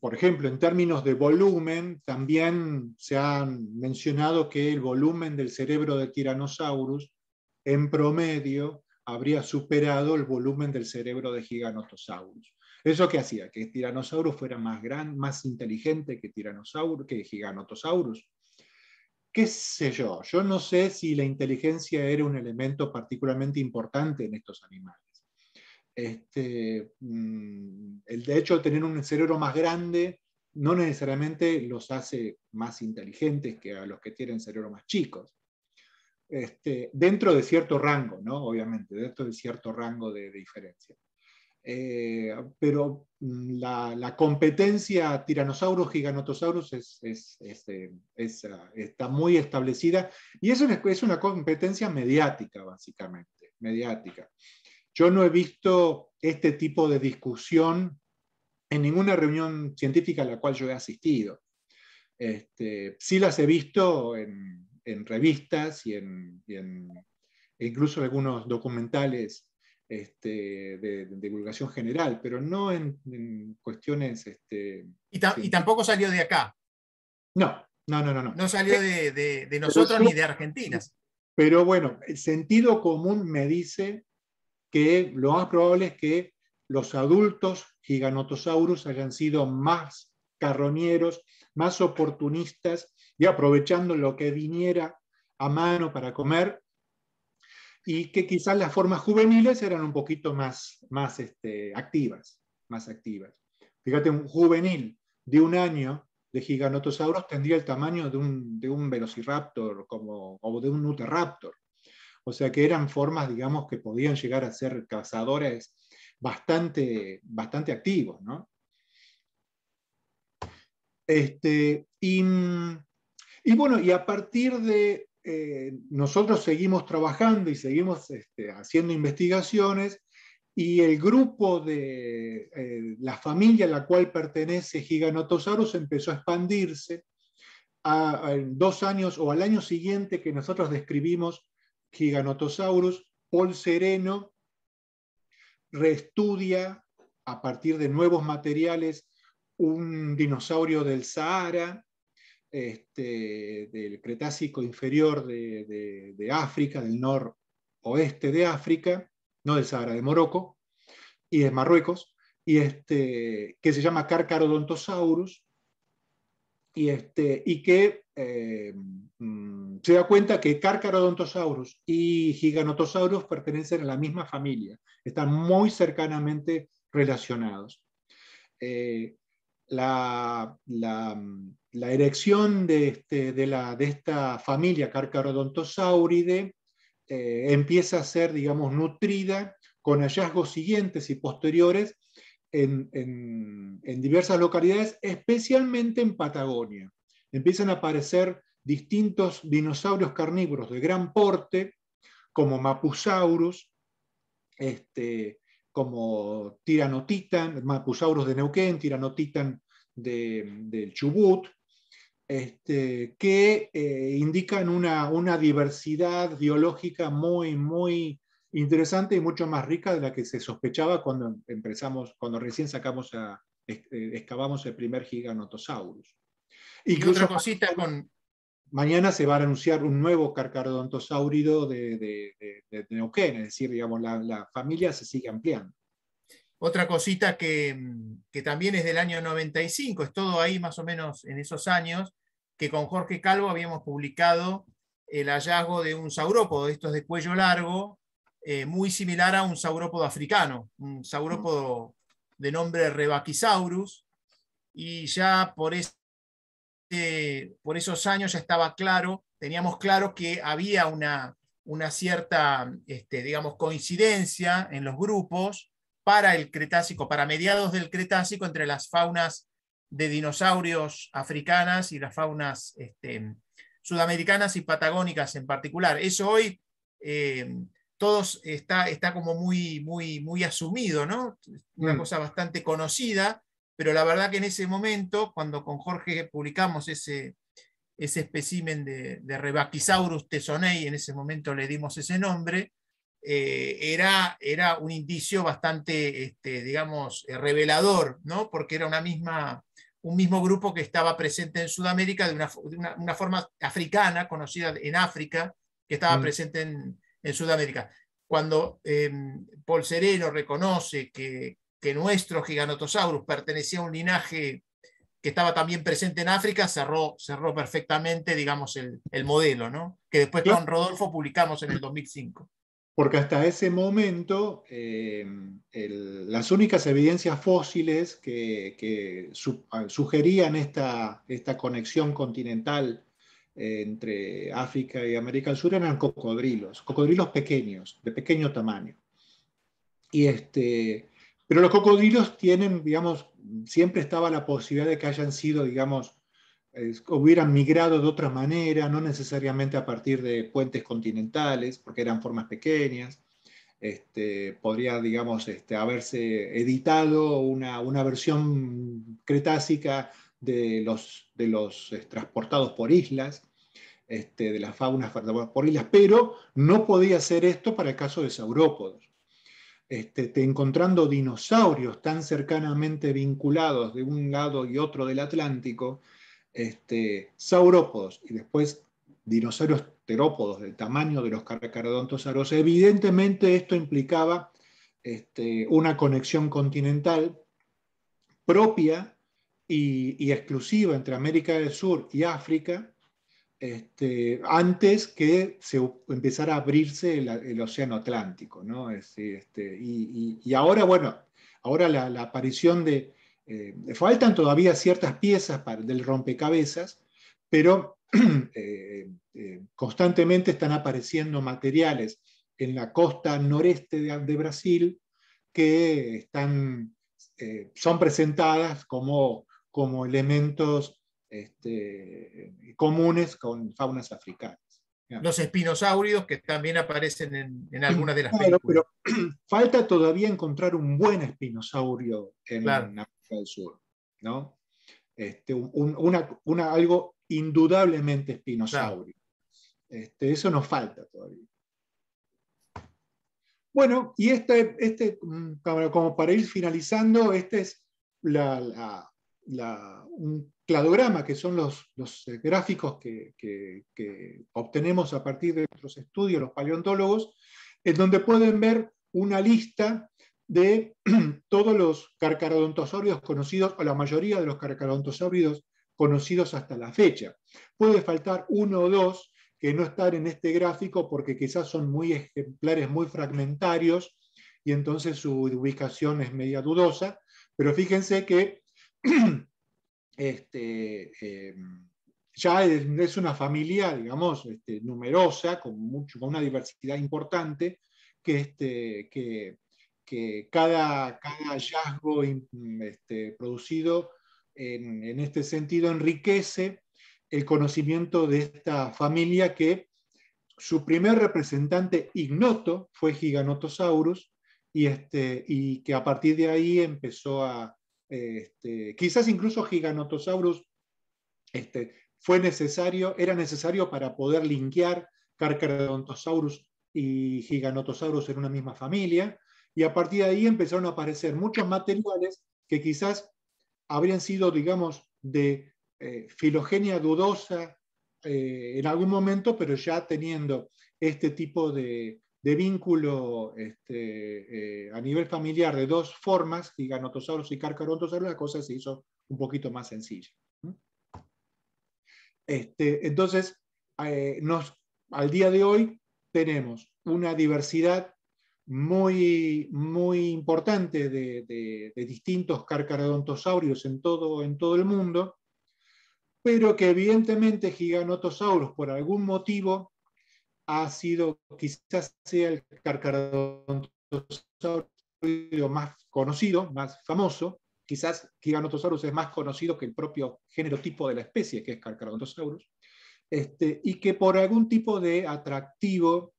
por ejemplo, en términos de volumen, también se ha mencionado que el volumen del cerebro de Tyrannosaurus en promedio habría superado el volumen del cerebro de Giganotosaurus. ¿Eso qué hacía? Que Tyrannosaurus fuera más, grande, más inteligente que, Tyrannosaurus, que Giganotosaurus. ¿Qué sé yo? Yo no sé si la inteligencia era un elemento particularmente importante en estos animales. Este, mm, el hecho de tener un cerebro más grande no necesariamente los hace más inteligentes que a los que tienen cerebros más chicos. Este, dentro de cierto rango, Obviamente, dentro de cierto rango de, diferencia. Eh, pero mm, la, competencia tiranosaurus giganotosaurus este, ah, está muy establecida y es una, es una competencia mediática, básicamente, mediática. Yo no he visto este tipo de discusión en ninguna reunión científica a la cual yo he asistido. Este, sí las he visto en, revistas y, en, en, e incluso algunos documentales este, de, divulgación general, pero no en, cuestiones... Este, y, tampoco salió de acá. No, no, no, no. No, no salió de, nosotros ni de Argentina. Pero bueno, el sentido común me dice que lo más probable es que los adultos giganotosaurus hayan sido más carroñeros, más oportunistas y aprovechando lo que viniera a mano para comer y que quizás las formas juveniles eran un poquito más, más este, activas, más activas. Fíjate, un juvenil de un año de giganotosaurus tendría el tamaño de un, velociraptor como, o de un uteraptor. O sea que eran formas, digamos, que podían llegar a ser cazadores bastante, bastante activos, ¿no? Este, y, bueno, y a partir de eh, nosotros seguimos trabajando y seguimos este, haciendo investigaciones y el grupo de eh, la familia a la cual pertenece Giganotosaurus empezó a expandirse en dos años o al año siguiente que nosotros describimos Giganotosaurus, Paul Sereno reestudia a partir de nuevos materiales un dinosaurio del Sahara, este, del Cretácico inferior de, África, del noroeste de África, no del Sahara, de Morocco y de Marruecos, y este, que se llama Carcarodontosaurus. Este, y, que eh, mm, se da cuenta que Carcharodontosaurus y Giganotosaurus pertenecen a la misma familia, están muy cercanamente relacionados. Eh, la, erección de, este, de, esta familia Carcharodontosauridae eh, empieza a ser, digamos, nutrida con hallazgos siguientes y posteriores en, diversas localidades, especialmente en Patagonia. Empiezan a aparecer distintos dinosaurios carnívoros de gran porte, como Mapusaurus, este, como Tiranotitan, Mapusaurus de Neuquén, Tiranotitan del Chubut, este, que eh, indican una, una, diversidad biológica muy, muy interesante y mucho más rica de la que se sospechaba cuando empezamos, cuando recién sacamos eh, excavamos el primer giganotosaurus. y otra cosita con... Mañana se va a anunciar un nuevo carcarodontosaurido de, de, de, Neuquén, es decir, digamos, la, familia se sigue ampliando. Otra cosita que, que también es del año 95, es todo ahí más o menos en esos años, que con Jorge Calvo habíamos publicado el hallazgo de un saurópodo, estos de cuello largo, eh, muy similar a un saurópodo africano, un saurópodo de nombre Rebaquisaurus, y ya por, eh, por esos años ya estaba claro, teníamos claro que había una, una cierta, este, digamos, coincidencia en los grupos para el Cretácico, para mediados del Cretácico entre las faunas de dinosaurios africanas y las faunas este, sudamericanas y patagónicas en particular. Eso hoy eh, todos está, está como muy, muy, muy asumido, ¿no? Una mm. cosa bastante conocida, pero la verdad que en ese momento, cuando con Jorge publicamos ese, ese espécimen de, de Rebaquisaurus tesonei, en ese momento le dimos ese nombre, eh, era, era un indicio bastante, este, digamos, eh, revelador, ¿no? Porque era una misma, un mismo grupo que estaba presente en Sudamérica de una, forma africana, conocida en África, que estaba mm. presente en en Sudamérica. Cuando em, Paul Sereno reconoce que, nuestro giganotosaurus pertenecía a un linaje que estaba también presente en África, cerró, perfectamente, digamos, el, modelo, ¿no? Que después con Rodolfo publicamos en el 2005. Porque hasta ese momento em, las únicas evidencias fósiles que, ah, sugerían esta, conexión continental entre África y América del Sur eran cocodrilos, cocodrilos pequeños, de pequeño tamaño. Y este, pero los cocodrilos tienen, digamos, siempre estaba la posibilidad de que hayan sido, digamos, eh, hubieran migrado de otra manera, no necesariamente a partir de puentes continentales, porque eran formas pequeñas. Este, podría, digamos, este, haberse editado una, una versión cretácica de los, de los eh, transportados por islas. Este, de las faunas Islas, pero no podía hacer esto para el caso de saurópodos. Este, encontrando dinosaurios tan cercanamente vinculados de un lado y otro del Atlántico, este, saurópodos y después dinosaurios terópodos del tamaño de los caracarodontosauros evidentemente esto implicaba una conexión continental propia y exclusiva entre América del Sur y África, este, antes que se empezara a abrirse el, Océano Atlántico. Este, y, ahora, bueno, ahora la, aparición de... Eh, faltan todavía ciertas piezas del rompecabezas, pero eh, eh, constantemente están apareciendo materiales en la costa noreste de, Brasil que están, son presentadas como, como elementos este, comunes con faunas africanas. Los espinosaurios que también aparecen en, algunas de las claro, Pero falta todavía encontrar un buen espinosaurio en África del Sur, ¿no? Este, una, algo indudablemente espinosaurio. Este, eso nos falta todavía. Bueno, y este, este mm, como para ir finalizando, este es la, la, un que son los, eh, gráficos que, obtenemos a partir de nuestros estudios, los paleontólogos, en donde pueden ver una lista de todos los carcarodontosóridos conocidos, o la mayoría de los carcarodontosóridos conocidos hasta la fecha. Puede faltar uno o dos que no están en este gráfico porque quizás son muy ejemplares, muy fragmentarios, y entonces su ubicación es media dudosa, pero fíjense que Este, em, ya es, una familia, digamos, este, numerosa, con, mucho, con una diversidad importante, que, este, que, cada, hallazgo mm, este, producido en, este sentido enriquece el conocimiento de esta familia que su primer representante ignoto fue Giganotosaurus y, este, y que a partir de ahí empezó a, este, quizás incluso Giganotosaurus este, fue necesario, era necesario para poder linkear Carcharodontosaurus y Giganotosaurus en una misma familia, y a partir de ahí empezaron a aparecer muchos materiales que quizás habrían sido, digamos, de eh, filogenia dudosa eh, en algún momento, pero ya teniendo este tipo de, de vínculo este, eh, a nivel familiar de dos formas, giganotosaurus y Carcharodontosaurus, la cosa se hizo un poquito más sencilla. Este, entonces, eh, nos, al día de hoy tenemos una diversidad muy, muy importante de, distintos carcarodontosaurios en todo, en todo el mundo, pero que evidentemente Giganotosaurus, por algún motivo, ha sido, quizás sea el carcarodontosaurus más conocido, más famoso. Quizás Giganotosaurus es más conocido que el propio género tipo de la especie, que es carcarodontosaurus, Este, y que por algún tipo de atractivo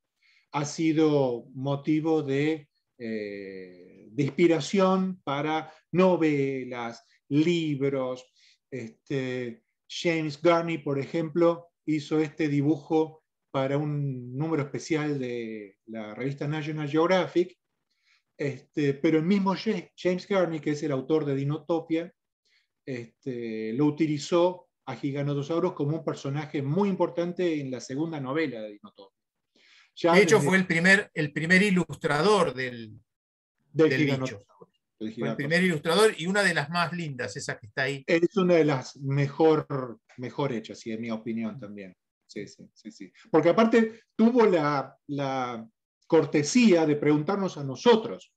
ha sido motivo de, eh, de inspiración para novelas, libros. Este, James Garney, por ejemplo, hizo este dibujo para un número especial de la revista National Geographic, este, pero el mismo James Kearney que es el autor de Dinotopia, este, lo utilizó a Giganotosaurus como un personaje muy importante en la segunda novela de Dinotopia. de hecho, fue el primer, ilustrador del, del, El, primer ilustrador y una de las más lindas, esa que está ahí. Es una de las mejor, mejor hechas, y en mi opinión también sí, sí, sí, sí. Porque aparte tuvo la, cortesía de preguntarnos a nosotros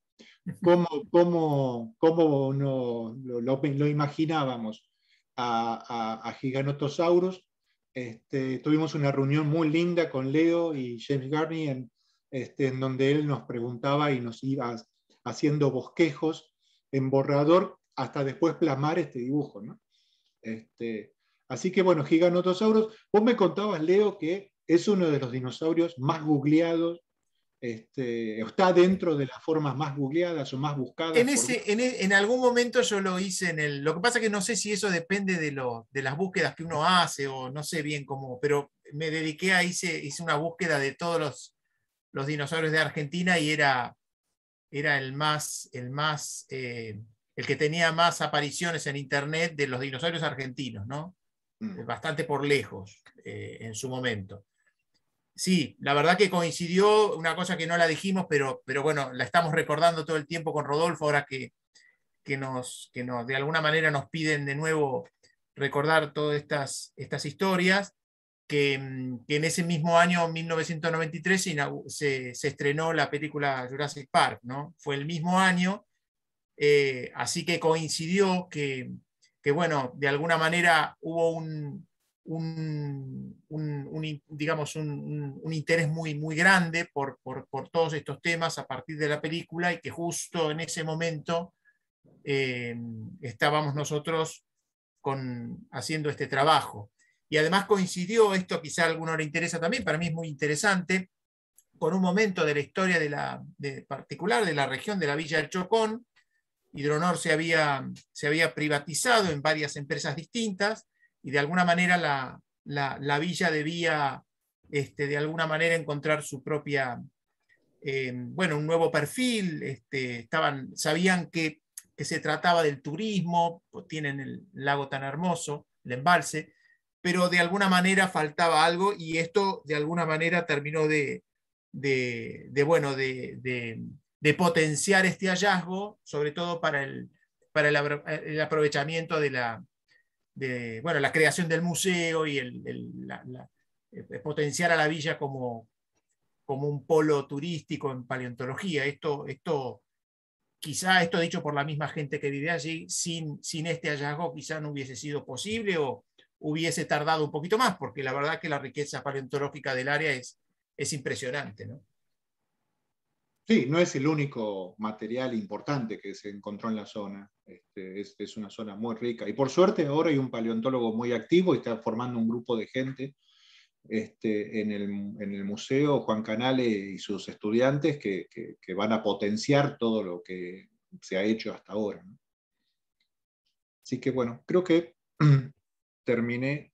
cómo, cómo, cómo lo, imaginábamos a, Giganotosaurus. Este, tuvimos una reunión muy linda con Leo y James Garney este, en, donde él nos preguntaba y nos iba haciendo bosquejos en borrador hasta después plasmar este dibujo. ¿no? Este, Así que bueno, giganotosaurus, vos me contabas, Leo, que es uno de los dinosaurios más googleados, este, está dentro de las formas más googleadas o más buscadas. En, e, algún momento yo lo hice en el... Lo que pasa es que no sé si eso depende de, las búsquedas que uno hace o no sé bien cómo, pero me dediqué a, hice, una búsqueda de todos los, dinosaurios de Argentina y era, el más... El más eh, el que tenía más apariciones en internet de los dinosaurios argentinos, ¿no? Mm. Eh, bastante por lejos eh, en su momento. Sí, la verdad que coincidió, una cosa que no la dijimos, pero, pero bueno, la estamos recordando todo el tiempo con Rodolfo, ahora que, que, nos, que nos, de alguna manera nos piden de nuevo recordar todas estas, estas historias, que, mm, que en ese mismo año, 1993, se, estrenó la película Jurassic Park, ¿no? Fue el mismo año, eh, así que coincidió que, que bueno, de alguna manera hubo un, digamos, un, interés muy, muy grande por, por, todos estos temas a partir de la película y que justo en ese momento eh, estábamos nosotros con, haciendo este trabajo. Y además coincidió, esto quizá a alguno le interesa también, para mí es muy interesante, con un momento de la historia de la, particular de la región de la Villa del Chocón, Hidronor se había, se había privatizado en varias empresas distintas y de alguna manera la, villa debía este, de alguna manera encontrar su propia, em, bueno, un nuevo perfil, este, estaban, sabían que, se trataba del turismo, pues tienen el lago tan hermoso, el embalse, pero de alguna manera faltaba algo y esto de alguna manera terminó de, bueno, de de potenciar este hallazgo, sobre todo para el, para el, aprovechamiento de la, bueno, la creación del museo y el, eh, potenciar a la villa como, como un polo turístico en paleontología. Esto, esto, quizá esto dicho por la misma gente que vive allí, sin, sin este hallazgo quizá no hubiese sido posible o hubiese tardado un poquito más, porque la verdad que la riqueza paleontológica del área es, es impresionante. ¿no? Sí, no es el único material importante que se encontró en la zona. Este, es, una zona muy rica. Y por suerte ahora hay un paleontólogo muy activo y está formando un grupo de gente este, en, el, museo, Juan Canales y sus estudiantes, que, van a potenciar todo lo que se ha hecho hasta ahora. Así que bueno, creo que terminé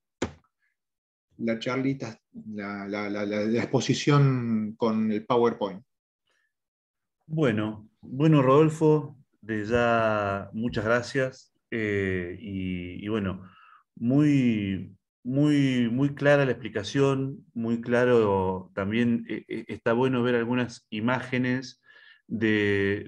la charlita, la exposición con el PowerPoint. Bueno, bueno, Rodolfo, de ya muchas gracias. Eh, y, bueno, muy, muy, muy clara la explicación, muy claro también eh, eh, está bueno ver algunas imágenes de,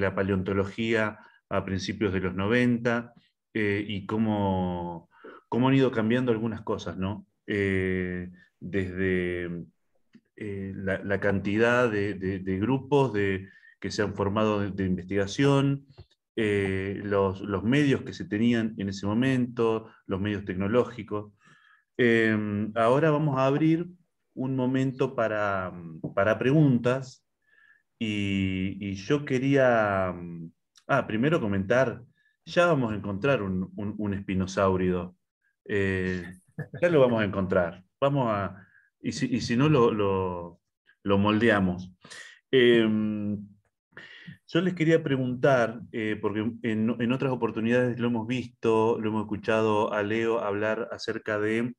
la paleontología a principios de los 90 y cómo, cómo, han ido cambiando algunas cosas, ¿no? desde eh, la, cantidad de, grupos de, que se han formado de, investigación, eh, los, medios que se tenían en ese momento, los medios tecnológicos. Em, ahora vamos a abrir un momento para, mm, preguntas y, yo quería, mm, ah, primero comentar, ya vamos a encontrar un, un, un eh, ya lo vamos a encontrar, vamos a, y si, no lo, moldeamos. Em, yo les quería preguntar, eh, porque en, otras oportunidades lo hemos visto, lo hemos escuchado a Leo hablar acerca de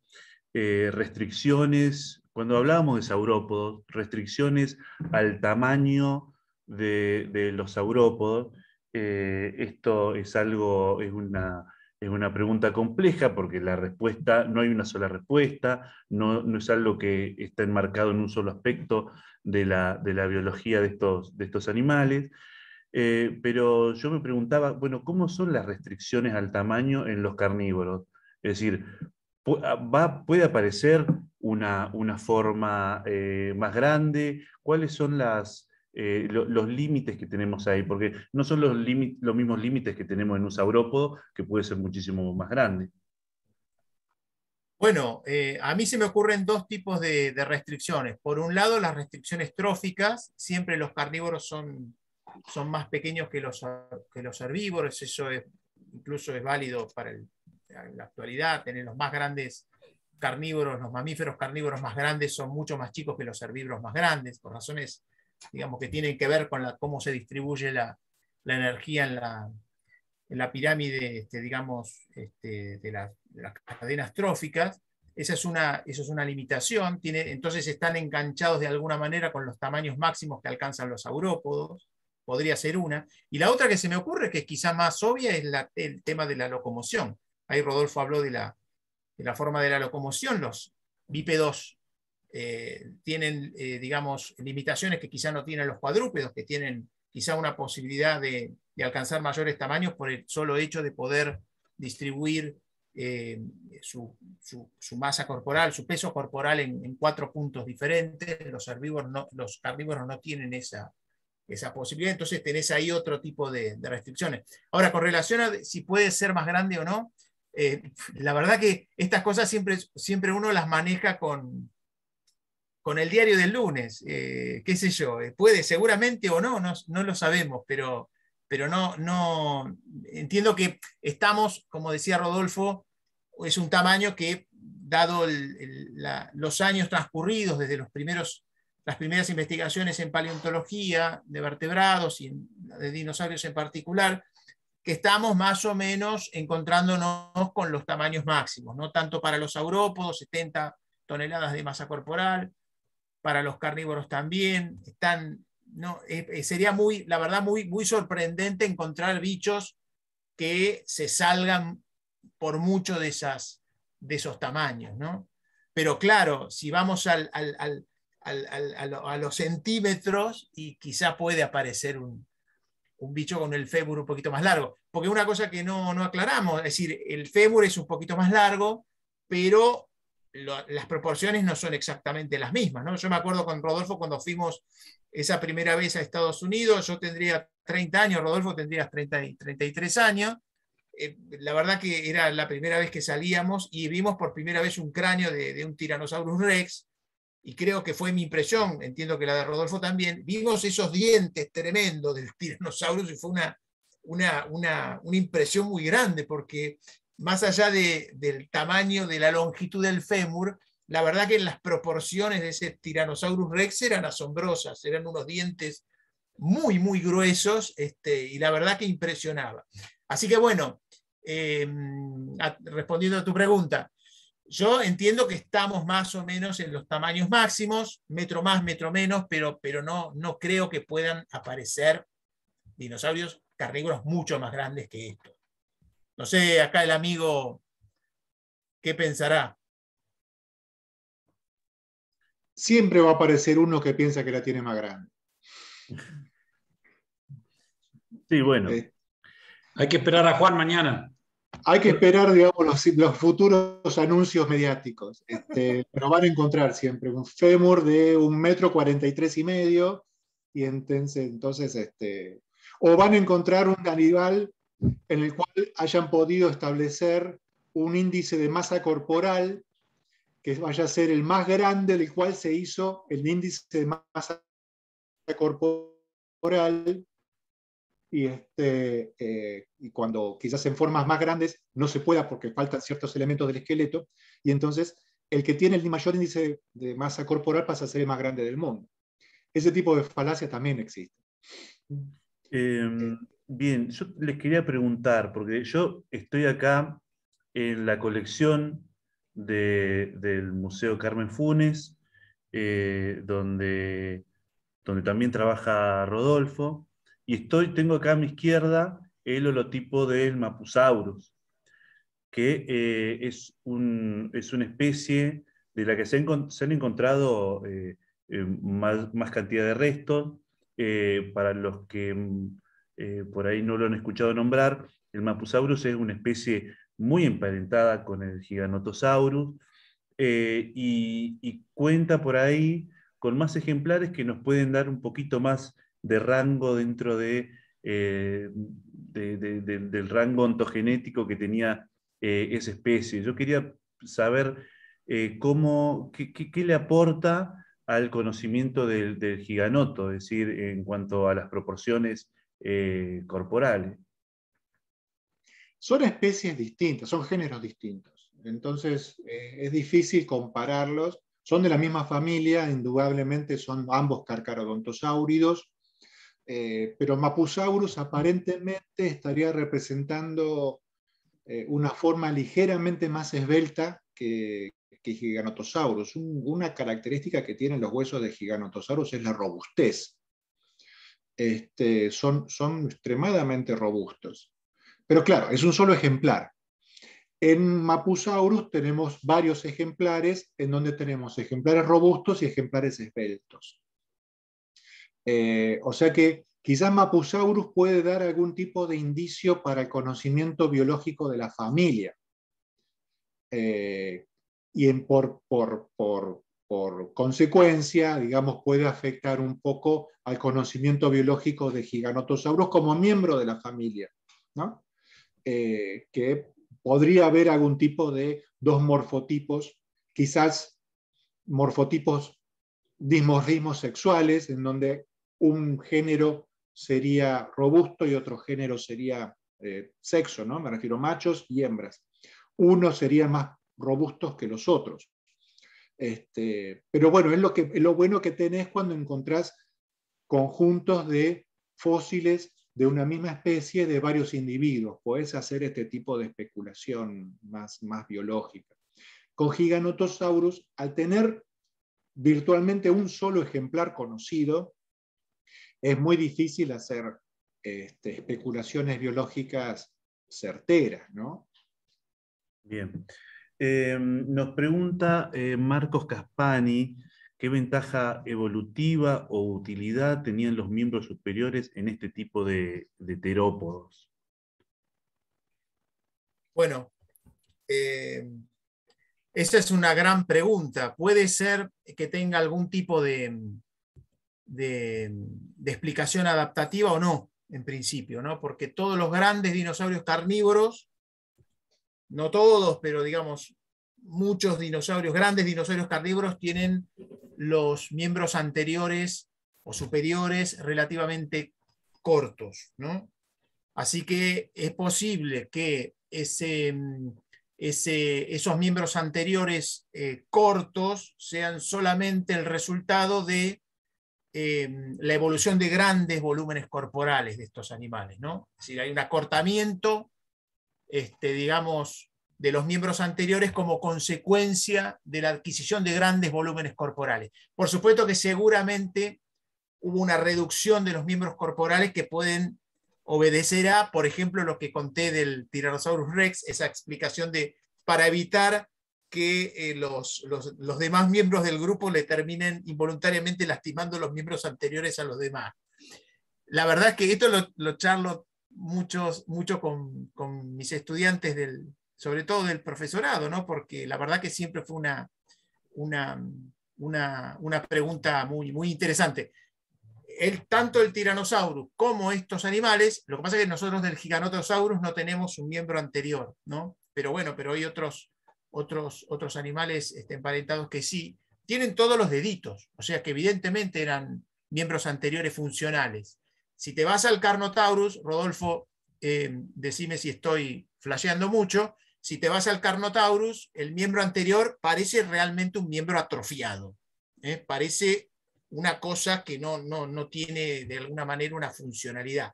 eh, restricciones, cuando hablábamos de saurópodos, restricciones al tamaño de, de los saurópodos. Eh, esto es algo, es una es una pregunta compleja porque la respuesta, no hay una sola respuesta, no, es algo que está enmarcado en un solo aspecto de la, biología de estos, de estos animales. Eh, pero yo me preguntaba, bueno, ¿cómo son las restricciones al tamaño en los carnívoros? Es decir, ah, va, ¿puede aparecer una, forma eh, más grande? ¿Cuáles son las, eh, los límites que tenemos ahí, porque no son los, los mismos límites que tenemos en un saurópodo, que puede ser muchísimo más grande. Bueno, eh, a mí se me ocurren dos tipos de, restricciones. Por un lado, las restricciones tróficas, siempre los carnívoros son, son más pequeños que los, que los herbívoros, eso es, incluso es válido para la actualidad, tener los más grandes carnívoros, los mamíferos carnívoros más grandes son mucho más chicos que los herbívoros más grandes, por razones digamos, que tienen que ver con la, cómo se distribuye la, energía en la, en la pirámide, este, digamos, este, de, las cadenas tróficas. Esa es una, es una limitación. Tiene, entonces están enganchados de alguna manera con los tamaños máximos que alcanzan los aurópodos. Podría ser una. Y la otra que se me ocurre, que es quizá más obvia, es el tema de la locomoción. Ahí Rodolfo habló de la, de la forma de la locomoción. Los bípedos eh, tienen, eh, digamos, limitaciones que quizá no tienen los cuadrúpedos, que tienen quizá una posibilidad de, alcanzar mayores tamaños por el solo hecho de poder distribuir eh, su, masa corporal, su peso corporal en, cuatro puntos diferentes. Los herbívoros no, los carnívoros no tienen esa, esa posibilidad, entonces tenés ahí otro tipo de, restricciones. Ahora, con relación a si puede ser más grande o no, la verdad que estas cosas siempre, siempre uno las maneja con, con el diario del lunes, eh, qué sé yo, eh, puede, seguramente o no, no, lo sabemos, pero, no, entiendo que estamos, como decía Rodolfo, es un tamaño que, dado los años transcurridos desde las primeras investigaciones en paleontología de vertebrados y de dinosaurios en particular, que estamos más o menos encontrándonos con los tamaños máximos, no tanto para los aurópodos, 70 toneladas de masa corporal, para los carnívoros también. Están, no, eh, eh, sería muy, la verdad, muy, muy sorprendente encontrar bichos que se salgan por mucho de, esas, de esos tamaños. ¿no? Pero claro, si vamos al, al, al, a los centímetros y quizá puede aparecer un, un bicho con el fémur un poquito más largo. Porque una cosa que no, no aclaramos, es decir, el fémur es un poquito más largo, pero las proporciones no son exactamente las mismas. ¿no? Yo me acuerdo con Rodolfo cuando fuimos esa primera vez a Estados Unidos, yo tendría 30 años, Rodolfo tendría 33 años. Eh, la verdad que era la primera vez que salíamos y vimos por primera vez un cráneo de, un Tyrannosaurus rex, y creo que fue mi impresión, entiendo que la de Rodolfo también, vimos esos dientes tremendos del Tyrannosaurus y fue una, una, una, una impresión muy grande, porque más allá del tamaño, de la longitud del fémur, la verdad que las proporciones de ese Tyrannosaurus rex eran asombrosas, eran unos dientes muy, muy gruesos este, y la verdad que impresionaba. Así que bueno, em, respondiendo a tu pregunta, yo entiendo que estamos más o menos en los tamaños máximos, metro más, metro menos, pero, pero no, no creo que puedan aparecer dinosaurios carnívoros mucho más grandes que estos. No sé, acá el amigo, ¿qué pensará? Siempre va a aparecer uno que piensa que la tiene más grande. Sí, bueno. Eh, hay que esperar a Juan mañana. Hay que esperar, digamos, los, futuros anuncios mediáticos. pero este, van a encontrar siempre un fémur de un metro cuarenta y tres y medio. Y entonces, entonces este, o van a encontrar un canibal en el cual hayan podido establecer un índice de masa corporal que vaya a ser el más grande del cual se hizo el índice de masa corporal y, este, eh, y cuando quizás en formas más grandes no se pueda porque faltan ciertos elementos del esqueleto, y entonces el que tiene el mayor índice de masa corporal pasa a ser el más grande del mundo. Ese tipo de falacia también existe. Eh, em, Bien, yo les quería preguntar, porque yo estoy acá en la colección del Museo Carmen Funes, eh, donde, donde también trabaja Rodolfo, y estoy, tengo acá a mi izquierda el holotipo del Mapusaurus, que eh, es, es una especie de la que se, han, encontrado eh, más, cantidad de restos, para los que eh, por ahí no lo han escuchado nombrar, el Mapusaurus es una especie muy emparentada con el Giganotosaurus eh, y, cuenta por ahí con más ejemplares que nos pueden dar un poquito más de rango dentro de, eh, del rango ontogenético que tenía esa especie. Yo quería saber cómo, qué, le aporta al conocimiento del, del, giganoto, es decir, en cuanto a las proporciones eh, corporales. ¿eh? Son especies distintas, son géneros distintos. Entonces eh, es difícil compararlos. Son de la misma familia, indudablemente son ambos carcarodontosáuridos, pero Mapusaurus aparentemente estaría representando una forma ligeramente más esbelta que, Giganotosaurus. una característica que tienen los huesos de Giganotosaurus es la robustez. Este, son, son extremadamente robustos. Pero claro, es un solo ejemplar. En Mapusaurus tenemos varios ejemplares en donde tenemos ejemplares robustos y ejemplares esbeltos. Eh, o sea que quizás Mapusaurus puede dar algún tipo de indicio para el conocimiento biológico de la familia. Eh, y en por, por, por consecuencia, digamos, puede afectar un poco al conocimiento biológico de Giganotosaurus como miembro de la familia, ¿no? Eh, que podría haber algún tipo de dos morfotipos, quizás morfotipos dimorfismos sexuales, en donde un género sería robusto y otro género sería eh, sexo, ¿no? Me refiero a machos y hembras. Unos serían más robustos que los otros. Este, pero bueno, es lo, lo bueno que tenés cuando encontrás conjuntos de fósiles de una misma especie de varios individuos. Podés hacer este tipo de especulación más, más biológica. Con Giganotosaurus, al tener virtualmente un solo ejemplar conocido, es muy difícil hacer este, especulaciones biológicas certeras, ¿no? Bien. Em, nos pregunta eh, Marcos Caspani, ¿qué ventaja evolutiva o utilidad tenían los miembros superiores en este tipo de, heterópodos? terópodos? Bueno, em, esa es una gran pregunta. Puede ser que tenga algún tipo de, de, explicación adaptativa o no, en principio, ¿no? Porque todos los grandes dinosaurios carnívoros no todos, pero digamos, muchos dinosaurios, grandes dinosaurios carnívoros, tienen los miembros anteriores o superiores relativamente cortos, Así que es posible que ese, esos miembros anteriores eh, cortos sean solamente el resultado de em, la evolución de grandes volúmenes corporales de estos animales, ¿no? Es decir, hay un acortamiento este, digamos, de los miembros anteriores como consecuencia de la adquisición de grandes volúmenes corporales. Por supuesto que seguramente hubo una reducción de los miembros corporales que pueden obedecer a, por ejemplo, lo que conté del Tyrannosaurus rex, esa explicación de para evitar que eh, los, demás miembros del grupo le terminen involuntariamente lastimando los miembros anteriores a los demás. La verdad es que esto lo, lo charlo muchos, mucho con, mis estudiantes, del, sobre todo del profesorado, ¿no? porque la verdad que siempre fue una, una, pregunta muy, muy interesante. El, tanto el tiranosaurus como estos animales, lo que pasa es que nosotros del giganotosaurus no tenemos un miembro anterior, ¿no? Pero bueno, pero hay otros, otros, otros animales este, emparentados que sí, tienen todos los deditos, o sea que evidentemente eran miembros anteriores funcionales. Si te vas al Carnotaurus, Rodolfo, eh, decime si estoy flasheando mucho, si te vas al Carnotaurus, el miembro anterior parece realmente un miembro atrofiado, ¿eh? parece una cosa que no, no, tiene de alguna manera una funcionalidad.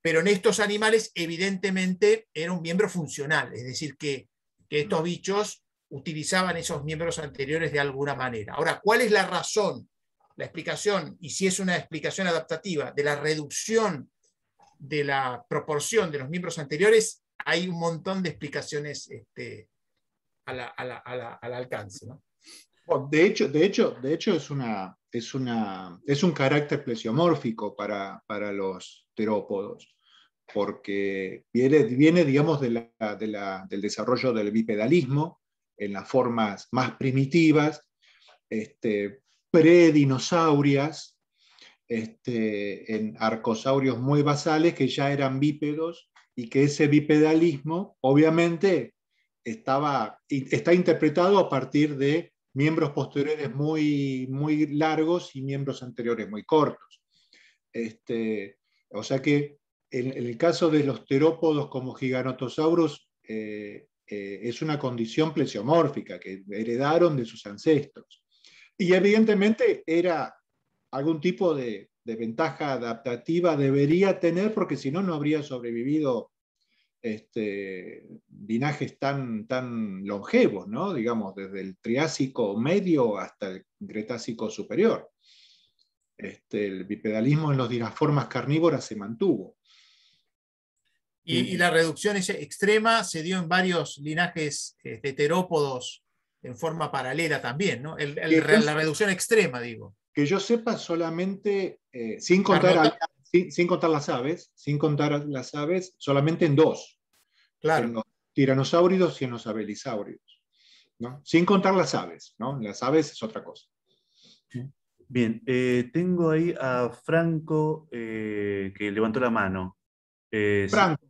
Pero en estos animales evidentemente era un miembro funcional, es decir, que, que estos mm. bichos utilizaban esos miembros anteriores de alguna manera. Ahora, ¿cuál es la razón la explicación, y si es una explicación adaptativa, de la reducción de la proporción de los miembros anteriores, hay un montón de explicaciones este, al alcance. Oh, de hecho, de hecho, de hecho es, una, es, una, es un carácter plesiomórfico para, los terópodos, porque viene, digamos, de del desarrollo del bipedalismo en las formas más primitivas, este, predinosaurias, este, en arcosaurios muy basales que ya eran bípedos y que ese bipedalismo obviamente estaba, está interpretado a partir de miembros posteriores muy, muy largos y miembros anteriores muy cortos. Este, o sea que en, el caso de los terópodos como giganotosaurus, eh, eh, es una condición plesiomórfica que heredaron de sus ancestros. Y evidentemente era algún tipo de, ventaja adaptativa debería tener, porque si no, no habría sobrevivido este, linajes tan, tan longevos, ¿no? digamos, desde el Triásico medio hasta el Cretácico superior. Este, el bipedalismo en los, las carnívoras se mantuvo. Y, la reducción extrema se dio en varios linajes de este, terópodos en forma paralela también, ¿no? la reducción extrema, digo. Que yo sepa solamente, eh, sin, contar sin, contar las aves, sin contar las aves, solamente en dos. Claro. En los tiranosáuridos y en los abelisáuridos. ¿no? Sin contar las aves, ¿no? Las aves es otra cosa. Bien, eh, tengo ahí a Franco eh, que levantó la mano. Franco,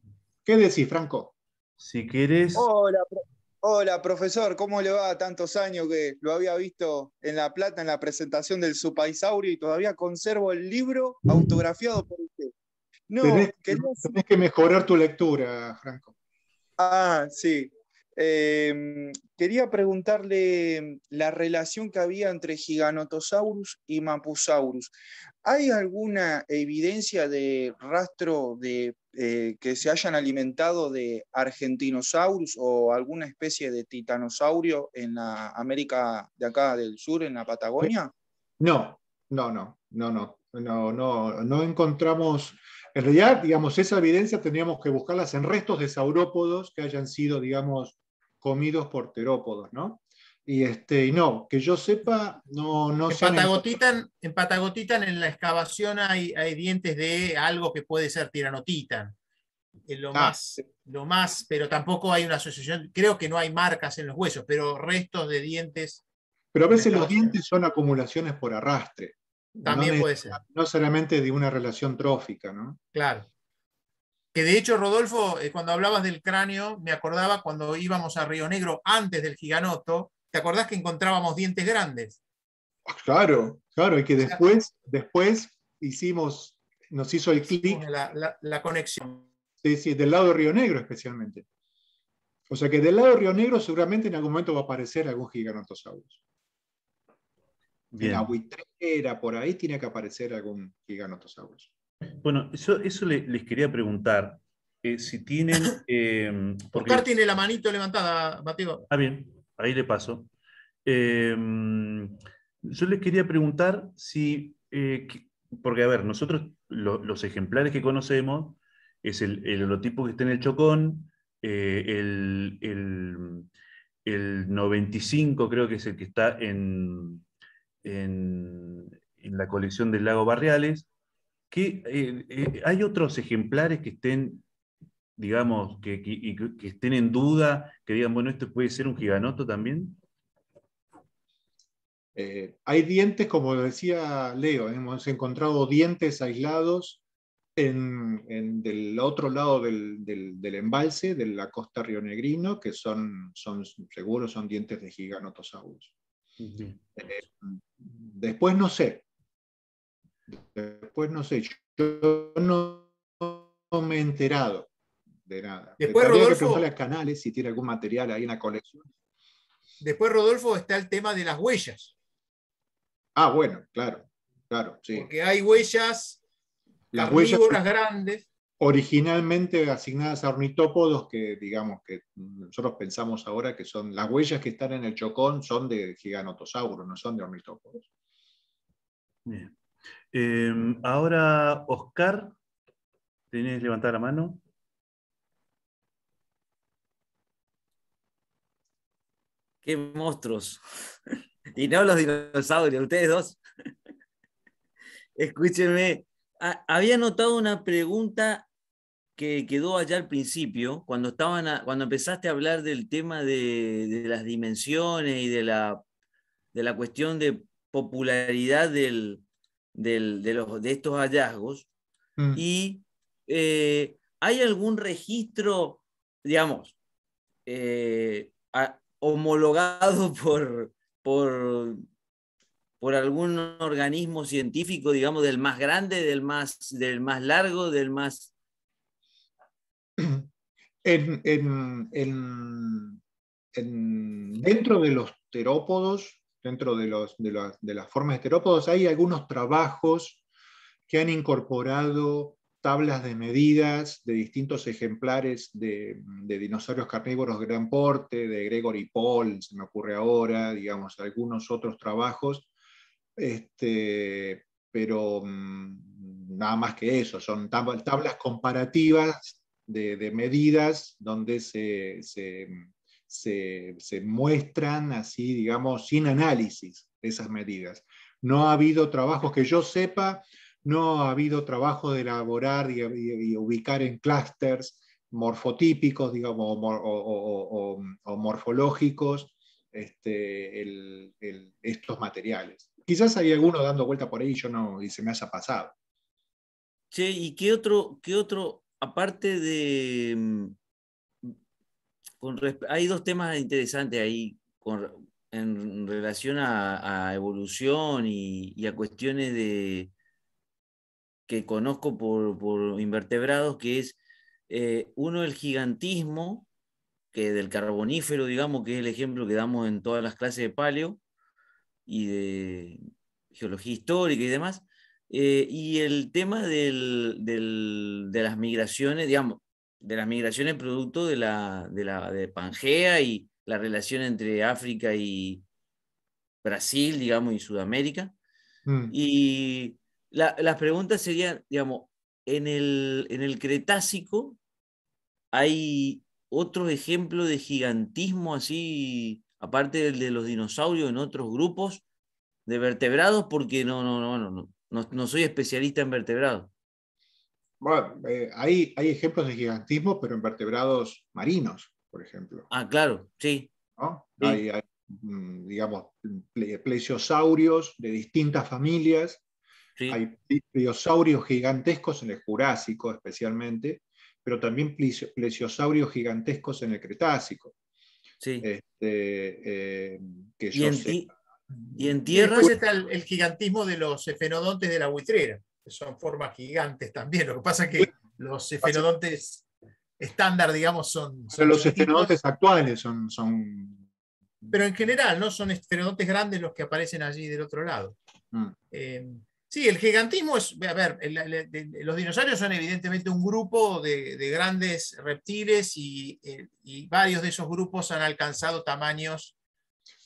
¿qué decís, Franco? Si quieres. Hola, Hola, profesor, ¿cómo le va? Tantos años que lo había visto en La Plata en la presentación del Supaisaurio y todavía conservo el libro mm. autografiado por usted. No, tienes tenés que mejorar tu lectura, Franco. Ah, sí, Em, quería preguntarle em, la relación que había entre Giganotosaurus y Mapusaurus. ¿Hay alguna evidencia de rastro de eh, que se hayan alimentado de Argentinosaurus o alguna especie de titanosaurio en la América de acá del sur, en la Patagonia? No, no, no, no, no, no, no, no encontramos en realidad, digamos, esa evidencia tendríamos que buscarlas en restos de saurópodos que hayan sido, digamos, comidos por terópodos, ¿no? Y este, no, que yo sepa, no, no en se Patagotitan, en Patagotitan, en la excavación hay, dientes de algo que puede ser tiranotitan. lo, ah, más, lo más, pero tampoco hay una asociación, creo que no hay marcas en los huesos, pero restos de dientes. Pero a veces los dientes son acumulaciones por arrastre. También puede ser. No solamente de una relación trófica, ¿no? Claro. Que de hecho, Rodolfo, eh, cuando hablabas del cráneo, me acordaba cuando íbamos a Río Negro antes del giganoto, ¿te acordás que encontrábamos dientes grandes? Ah, claro, claro, y que después, después hicimos, nos hizo el clic. La, la, conexión. Sí, sí, del lado de Río Negro especialmente. O sea que del lado de Río Negro seguramente en algún momento va a aparecer algún giganotosaurus. Bien. la buitrera, por ahí tiene que aparecer algún giganotosaurus. Bueno, eso, eso les, quería preguntar. Eh, si tienen. Em, porque... tiene la manito levantada, Mateo. Ah, bien, ahí le paso. Em, yo les quería preguntar si. Eh, porque, a ver, nosotros los ejemplares que conocemos es el, el holotipo que está en el Chocón, eh, el 95 creo que es el que está en, en, la colección del lago Barriales, que eh, eh, hay otros ejemplares que estén, digamos, que, estén en duda, que digan, bueno, esto puede ser un giganoto también. Eh, hay dientes, como decía Leo, hemos encontrado dientes aislados en, del otro lado del, embalse, de la costa rionegrino, que son, son, seguro son dientes de giganotosaurus. Eh, después no sé. Después no sé. Yo no, me he enterado de nada. Después, Rodolfo, Canales eh, si tiene algún material ahí en la colección. Después, Rodolfo, está el tema de las huellas. Ah, bueno, claro, claro, sí. Porque hay huellas las huellas, grandes originalmente asignadas a ornitópodos que, digamos, que nosotros pensamos ahora que son las huellas que están en el chocón son de giganotosauros, no son de ornitópodos. Bien. Em, ahora, Oscar, ¿tenés levantar la mano? ¡Qué monstruos! y no los dinosaurios, ustedes dos. Escúchenme, ah, había notado una pregunta que quedó allá al principio, cuando, estaban cuando empezaste a hablar del tema de, las dimensiones y de la, de la cuestión de popularidad de, estos hallazgos. Mm. Y eh, hay algún registro, digamos, eh, homologado por, por, por algún organismo científico, digamos, del más grande, más, del más largo, del más en, dentro de los terópodos, dentro de, las, formas de terópodos, hay algunos trabajos que han incorporado tablas de medidas de distintos ejemplares de, dinosaurios carnívoros de gran porte, de Gregory Paul, se me ocurre ahora, digamos, algunos otros trabajos, este, pero mm, nada más que eso, son tablas comparativas de, medidas donde se, se, muestran así, digamos, sin análisis esas medidas. No ha habido trabajos que yo sepa, no ha habido trabajo de elaborar y, ubicar en clústeres morfotípicos, digamos, o, morfológicos este, estos materiales. Quizás hay alguno dando vuelta por ahí y yo no, y se me haya pasado. Sí, ¿y qué otro, qué otro aparte de... Mm, hay dos temas interesantes ahí en relación a, evolución y, a cuestiones de, que conozco por, invertebrados, que es eh, uno el gigantismo, que del carbonífero, digamos, que es el ejemplo que damos en todas las clases de paleo y de geología histórica y demás, eh, y el tema de las migraciones, digamos, de las migraciones producto de la, de la de Pangea y la relación entre África y Brasil, digamos, y Sudamérica. Mm. Y las preguntas serían, digamos, en el, en Cretácico hay otros ejemplos de gigantismo así, aparte del de los dinosaurios, en otros grupos de vertebrados, porque no, no, no, no no, soy especialista en vertebrados. Bueno, eh, hay, ejemplos de gigantismo, pero en vertebrados marinos, por ejemplo. Ah, claro, sí. Hay, mm, digamos, plesiosaurios de distintas familias. Hay plesiosaurios gigantescos en el Jurásico, especialmente, pero también plesiosaurios gigantescos en el Cretácico. Sí. Este, eh, que yo y en tierra. Después está el, gigantismo de los esfenodontes de la buitrera, que son formas gigantes también. Lo que pasa es que los esfenodontes estándar, digamos, son. son los esfenodontes actuales son, son. Pero en general, ¿no? Son esfenodontes grandes los que aparecen allí del otro lado. Mm. Eh, sí, el gigantismo es. A ver, los dinosaurios son evidentemente un grupo de, grandes reptiles eh, y, varios de esos grupos han alcanzado tamaños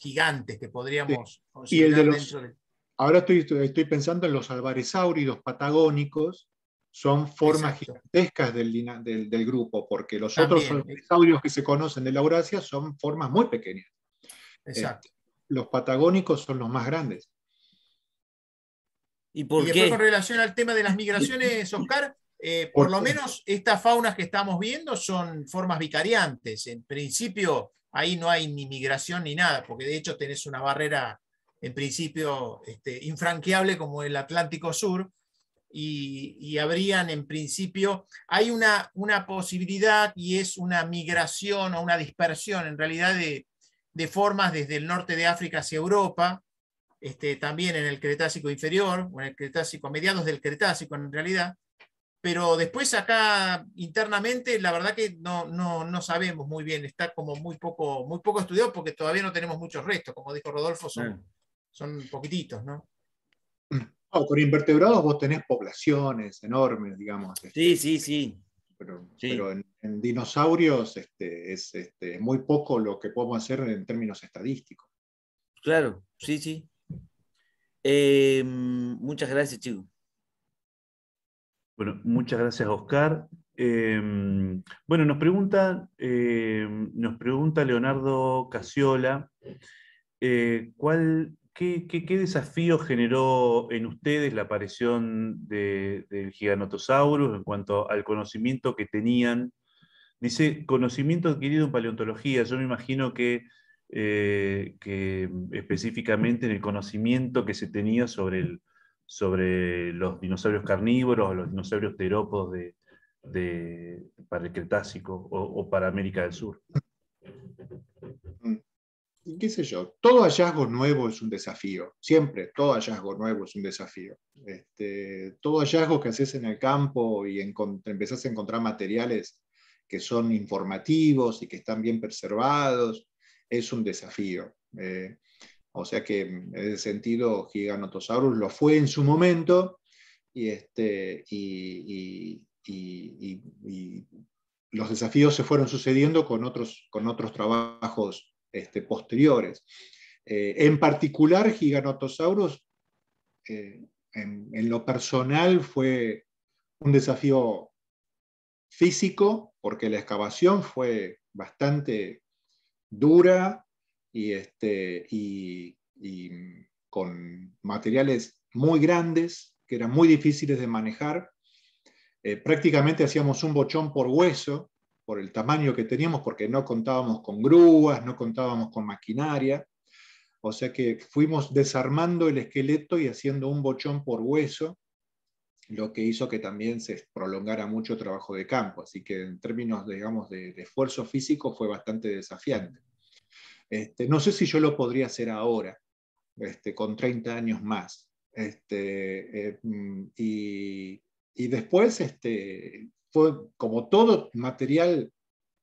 gigantes que podríamos considerar el de Ahora estoy, estoy pensando en los albaresáuridos patagónicos, son formas gigantescas del, del, grupo, porque los otros albaresáuridos que se conocen de la Eurasia son formas muy pequeñas. Exacto. Eh, los patagónicos son los más grandes. ¿Y, por y después con relación al tema de las migraciones, Oscar, eh, por, por, lo menos estas faunas que estamos viendo son formas vicariantes. En principio, ahí no hay ni migración ni nada, porque de hecho tenés una barrera en principio este, infranqueable como el Atlántico Sur, y, habrían en principio, hay una, una posibilidad y es una migración o una dispersión en realidad de, formas desde el norte de África hacia Europa, este, también en el Cretácico inferior, o en el Cretácico, mediados del Cretácico en realidad, pero después acá internamente la verdad que no, sabemos muy bien, está como muy poco, muy poco estudiado porque todavía no tenemos muchos restos, como dijo Rodolfo, son, son poquititos, ¿no? Con invertebrados vos tenés poblaciones enormes, digamos. Este, sí, sí, sí. Pero, en, dinosaurios este, este, es muy poco lo que podemos hacer en términos estadísticos. Claro, sí, sí. Em, muchas gracias, chicos. Bueno, muchas gracias, Oscar. Em, bueno, nos pregunta, em, nos pregunta Leonardo Casiola, eh, qué, desafío generó en ustedes la aparición del giganotosaurus en cuanto al conocimiento que tenían? Dice, conocimiento adquirido en paleontología. Yo me imagino que eh, específicamente en el conocimiento que se tenía sobre el, sobre los dinosaurios carnívoros, los dinosaurios terópodos de, para el Cretácico o, para América del Sur. Mm. qué sé yo, todo hallazgo nuevo es un desafío, siempre, todo hallazgo nuevo es un desafío. Este, todo hallazgo que haces en el campo y empezás a encontrar materiales que son informativos y que están bien preservados, es un desafío. Eh, o sea que en ese sentido Giganotosaurus lo fue en su momento y, este, los desafíos se fueron sucediendo con otros, con otros trabajos este, posteriores. Eh, en particular, Giganotosaurus, eh, en lo personal, fue un desafío físico, porque la excavación fue bastante dura, y, este, y, con materiales muy grandes que eran muy difíciles de manejar. Eh, prácticamente hacíamos un bochón por hueso, por el tamaño que teníamos, porque no contábamos con grúas, no contábamos con maquinaria. O sea que fuimos desarmando el esqueleto y haciendo un bochón por hueso, lo que hizo que también se prolongara mucho trabajo de campo. Así que en términos, digamos, de esfuerzo físico fue bastante desafiante. Este, no sé si yo lo podría hacer ahora, este, con 30 años más. Este, eh, mm, y, después este, fue como todo material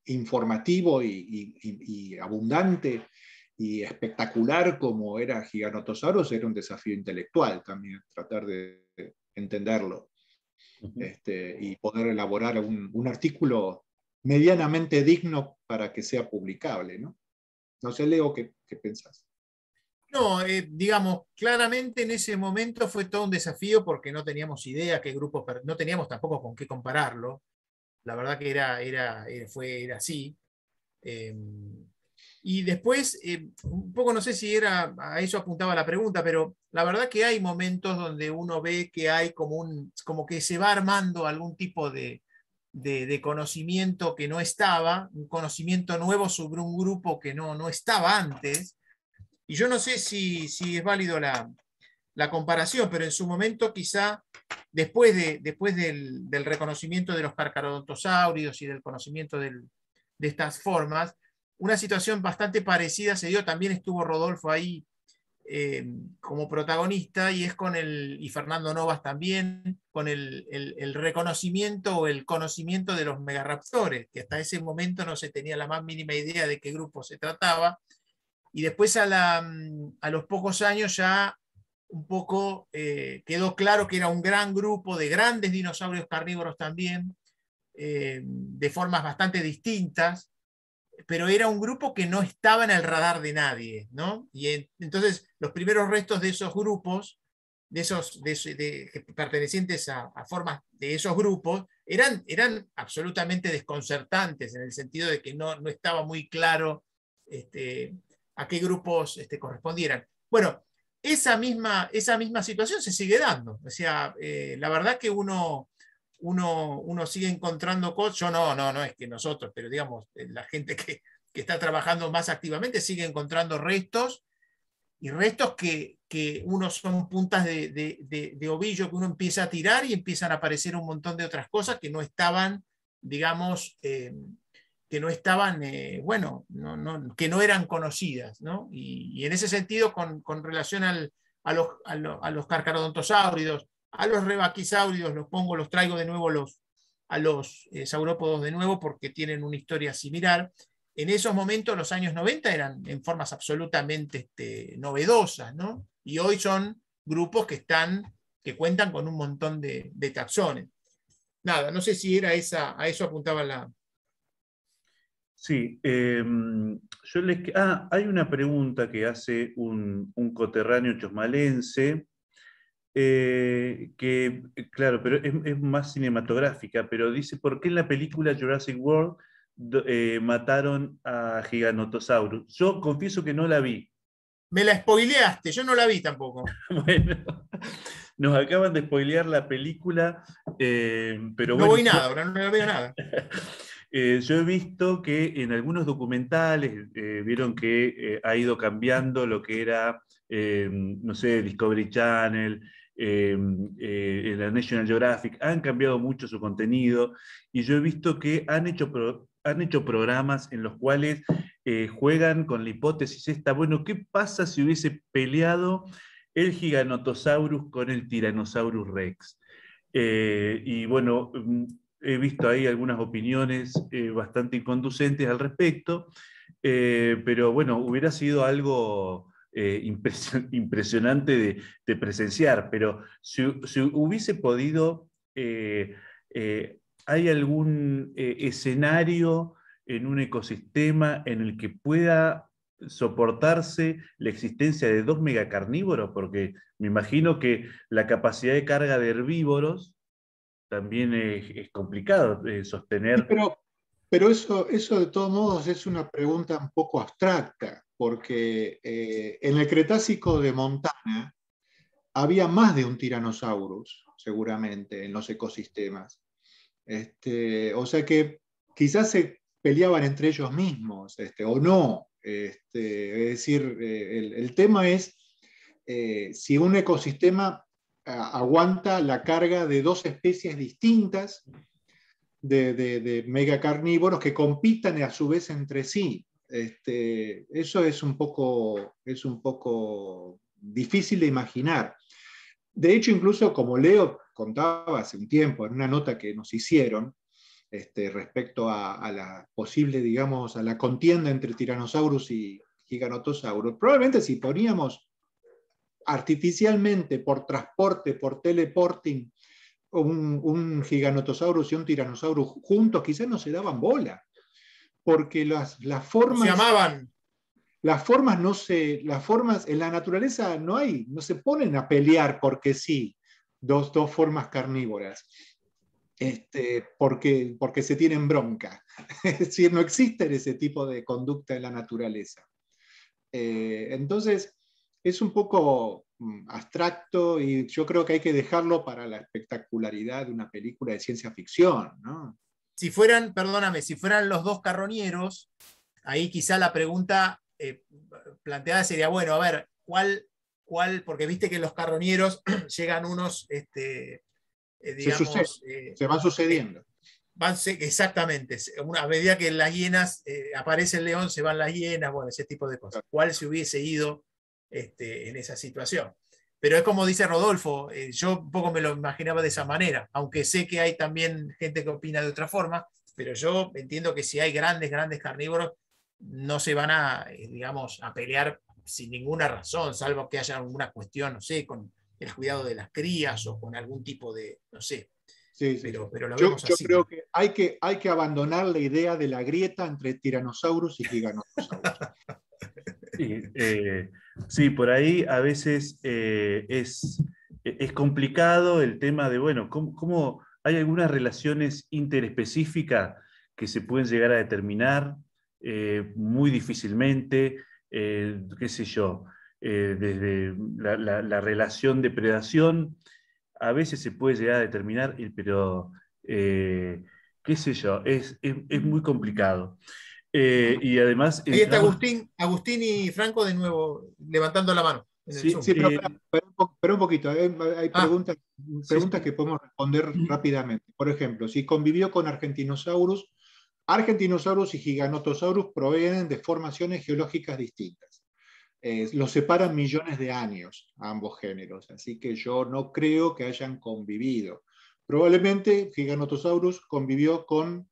informativo y, abundante y espectacular como era Giganotosaurus, era un desafío intelectual también tratar de entenderlo este, y poder elaborar un, un, artículo medianamente digno para que sea publicable. ¿no? No sé, Leo, ¿qué, qué pensás? No, eh, digamos, claramente en ese momento fue todo un desafío porque no teníamos idea qué grupo, no teníamos tampoco con qué compararlo. La verdad que era, era, eh, fue, así. Em, y después, em, un poco no sé si era, a eso apuntaba la pregunta, pero la verdad que hay momentos donde uno ve que hay como un, como que se va armando algún tipo de, de, conocimiento que no estaba, un conocimiento nuevo sobre un grupo que no, no estaba antes. Y yo no sé si, si es válido la, comparación, pero en su momento quizá después, de, después del, reconocimiento de los carcarodontosaurios y del conocimiento de estas formas, una situación bastante parecida se dio, también estuvo Rodolfo ahí eh, como protagonista y es con el, y Fernando Novas también, con el, reconocimiento o el conocimiento de los megaraptores, que hasta ese momento no se tenía la más mínima idea de qué grupo se trataba. Y después a, mm, los pocos años ya un poco eh, quedó claro que era un gran grupo de grandes dinosaurios carnívoros también, eh, de formas bastante distintas, pero era un grupo que no estaba en el radar de nadie, ¿no? Y entonces los primeros restos de esos grupos, de esos pertenecientes a, formas de esos grupos, eran, eran absolutamente desconcertantes en el sentido de que no, no estaba muy claro este, a qué grupos este, correspondieran. Bueno, esa misma, esa misma situación se sigue dando. O sea, eh, la verdad que uno uno, uno sigue encontrando cosas, no, no, no es que nosotros, pero digamos, eh, la gente que, está trabajando más activamente sigue encontrando restos y restos que, uno son puntas de, ovillo que uno empieza a tirar y empiezan a aparecer un montón de otras cosas que no estaban, digamos, eh, que no estaban, eh, bueno, que no eran conocidas, ¿no? Y, en ese sentido, con, relación a, los, a, los, a los rebaquisáuridos los pongo, los traigo de nuevo los, a los eh, saurópodos de nuevo porque tienen una historia similar. En esos momentos, los años 90 eran en formas absolutamente este, novedosas, ¿no? Y hoy son grupos que están, que cuentan con un montón de, taxones. Nada, no sé si era esa, a eso apuntaba la, Sí, em, yo les... Ah, hay una pregunta que hace un, un coterráneo chosmalense eh, que, eh, claro, pero es, más cinematográfica, pero dice, ¿por qué en la película Jurassic World eh, mataron a Giganotosaurus? Yo confieso que no la vi. Me la spoileaste, yo no la vi tampoco. bueno, nos acaban de spoilear la película, pero... No voy nada, ahora no la veo nada. yo he visto que en algunos documentales vieron que ha ido cambiando lo que era, no sé, Discovery Channel, eh, eh, en la National Geographic, han cambiado mucho su contenido y yo he visto que han hecho, han hecho programas en los cuales eh, juegan con la hipótesis esta, bueno, ¿qué pasa si hubiese peleado el giganotosaurus con el tiranosaurus rex? y bueno, mm, he visto ahí algunas opiniones bastante inconducentes al respecto, pero bueno, hubiera sido algo eh, impresionante de, presenciar, pero si, hubiese podido, eh, eh, ¿hay algún escenario en un ecosistema en el que pueda soportarse la existencia de dos megacarnívoros? Porque me imagino que la capacidad de carga de herbívoros también es, complicado sostener. pero, pero eso, eso de todos modos es una pregunta un poco abstracta porque eh, en el Cretácico de Montana había más de un tiranosaurus, seguramente, en los ecosistemas. Este, o sea que quizás se peleaban entre ellos mismos, este, o no. Este, es decir, eh, el, tema es eh, si un ecosistema ah, aguanta la carga de dos especies distintas de, de megacarnívoros que compitan a su vez entre sí. Este, eso es un, poco, es un poco difícil de imaginar. De hecho, incluso como Leo contaba hace un tiempo en una nota que nos hicieron este, respecto a, la posible, digamos, a la contienda entre Tiranosaurus y Giganotosaurus, probablemente si poníamos artificialmente por transporte, por teleporting, un, un Giganotosaurus y un Tiranosaurus juntos, quizás no se daban bola porque las, las formas... Se amaban. Las formas no se... Las formas, en la naturaleza no hay, no se ponen a pelear porque sí, dos, formas carnívoras. Este, porque, porque se tienen bronca. es decir, no existe ese tipo de conducta en la naturaleza. Eh, entonces, es un poco mm, abstracto y yo creo que hay que dejarlo para la espectacularidad de una película de ciencia ficción, ¿no? Si fueran, perdóname, si fueran los dos carroñeros, ahí quizá la pregunta eh, planteada sería, bueno, a ver, ¿cuál, cuál? Porque viste que los carroñeros llegan unos, este, eh, digamos... Eh, se, van sucediendo. Van, exactamente, a medida que las hienas, aparece el león, se van las hienas, bueno, ese tipo de cosas. ¿Cuál se hubiese ido este, en esa situación? Pero es como dice Rodolfo, eh, yo un poco me lo imaginaba de esa manera, aunque sé que hay también gente que opina de otra forma, pero yo entiendo que si hay grandes, grandes carnívoros, no se van a, eh, digamos, a pelear sin ninguna razón, salvo que haya alguna cuestión, no sé, con el cuidado de las crías o con algún tipo de, no sé. Sí, Pero, pero lo yo, yo creo que hay, que hay que abandonar la idea de la grieta entre tiranosaurus y giganosaurus. Sí, eh, Sí, por ahí a veces eh, e-, es, complicado el tema de, bueno, ¿cómo, hay algunas relaciones interespecíficas que se pueden llegar a determinar eh, muy difícilmente, eh, qué sé yo, desde la, relación de predación, a veces se puede llegar a determinar, pero qué sé yo, es muy complicado. Eh, y además. Ahí está Agustín, Agustín y Franco de nuevo levantando la mano. Sí, pero, eh, pero, un poquito, eh, hay, ah, preguntas, que podemos responder rápidamente. Por ejemplo, si convivió con Argentinosaurus, Argentinosaurus y Giganotosaurus provienen de formaciones geológicas distintas. los separan millones de años ambos géneros, así que yo no creo que hayan convivido. Probablemente Giganotosaurus convivió con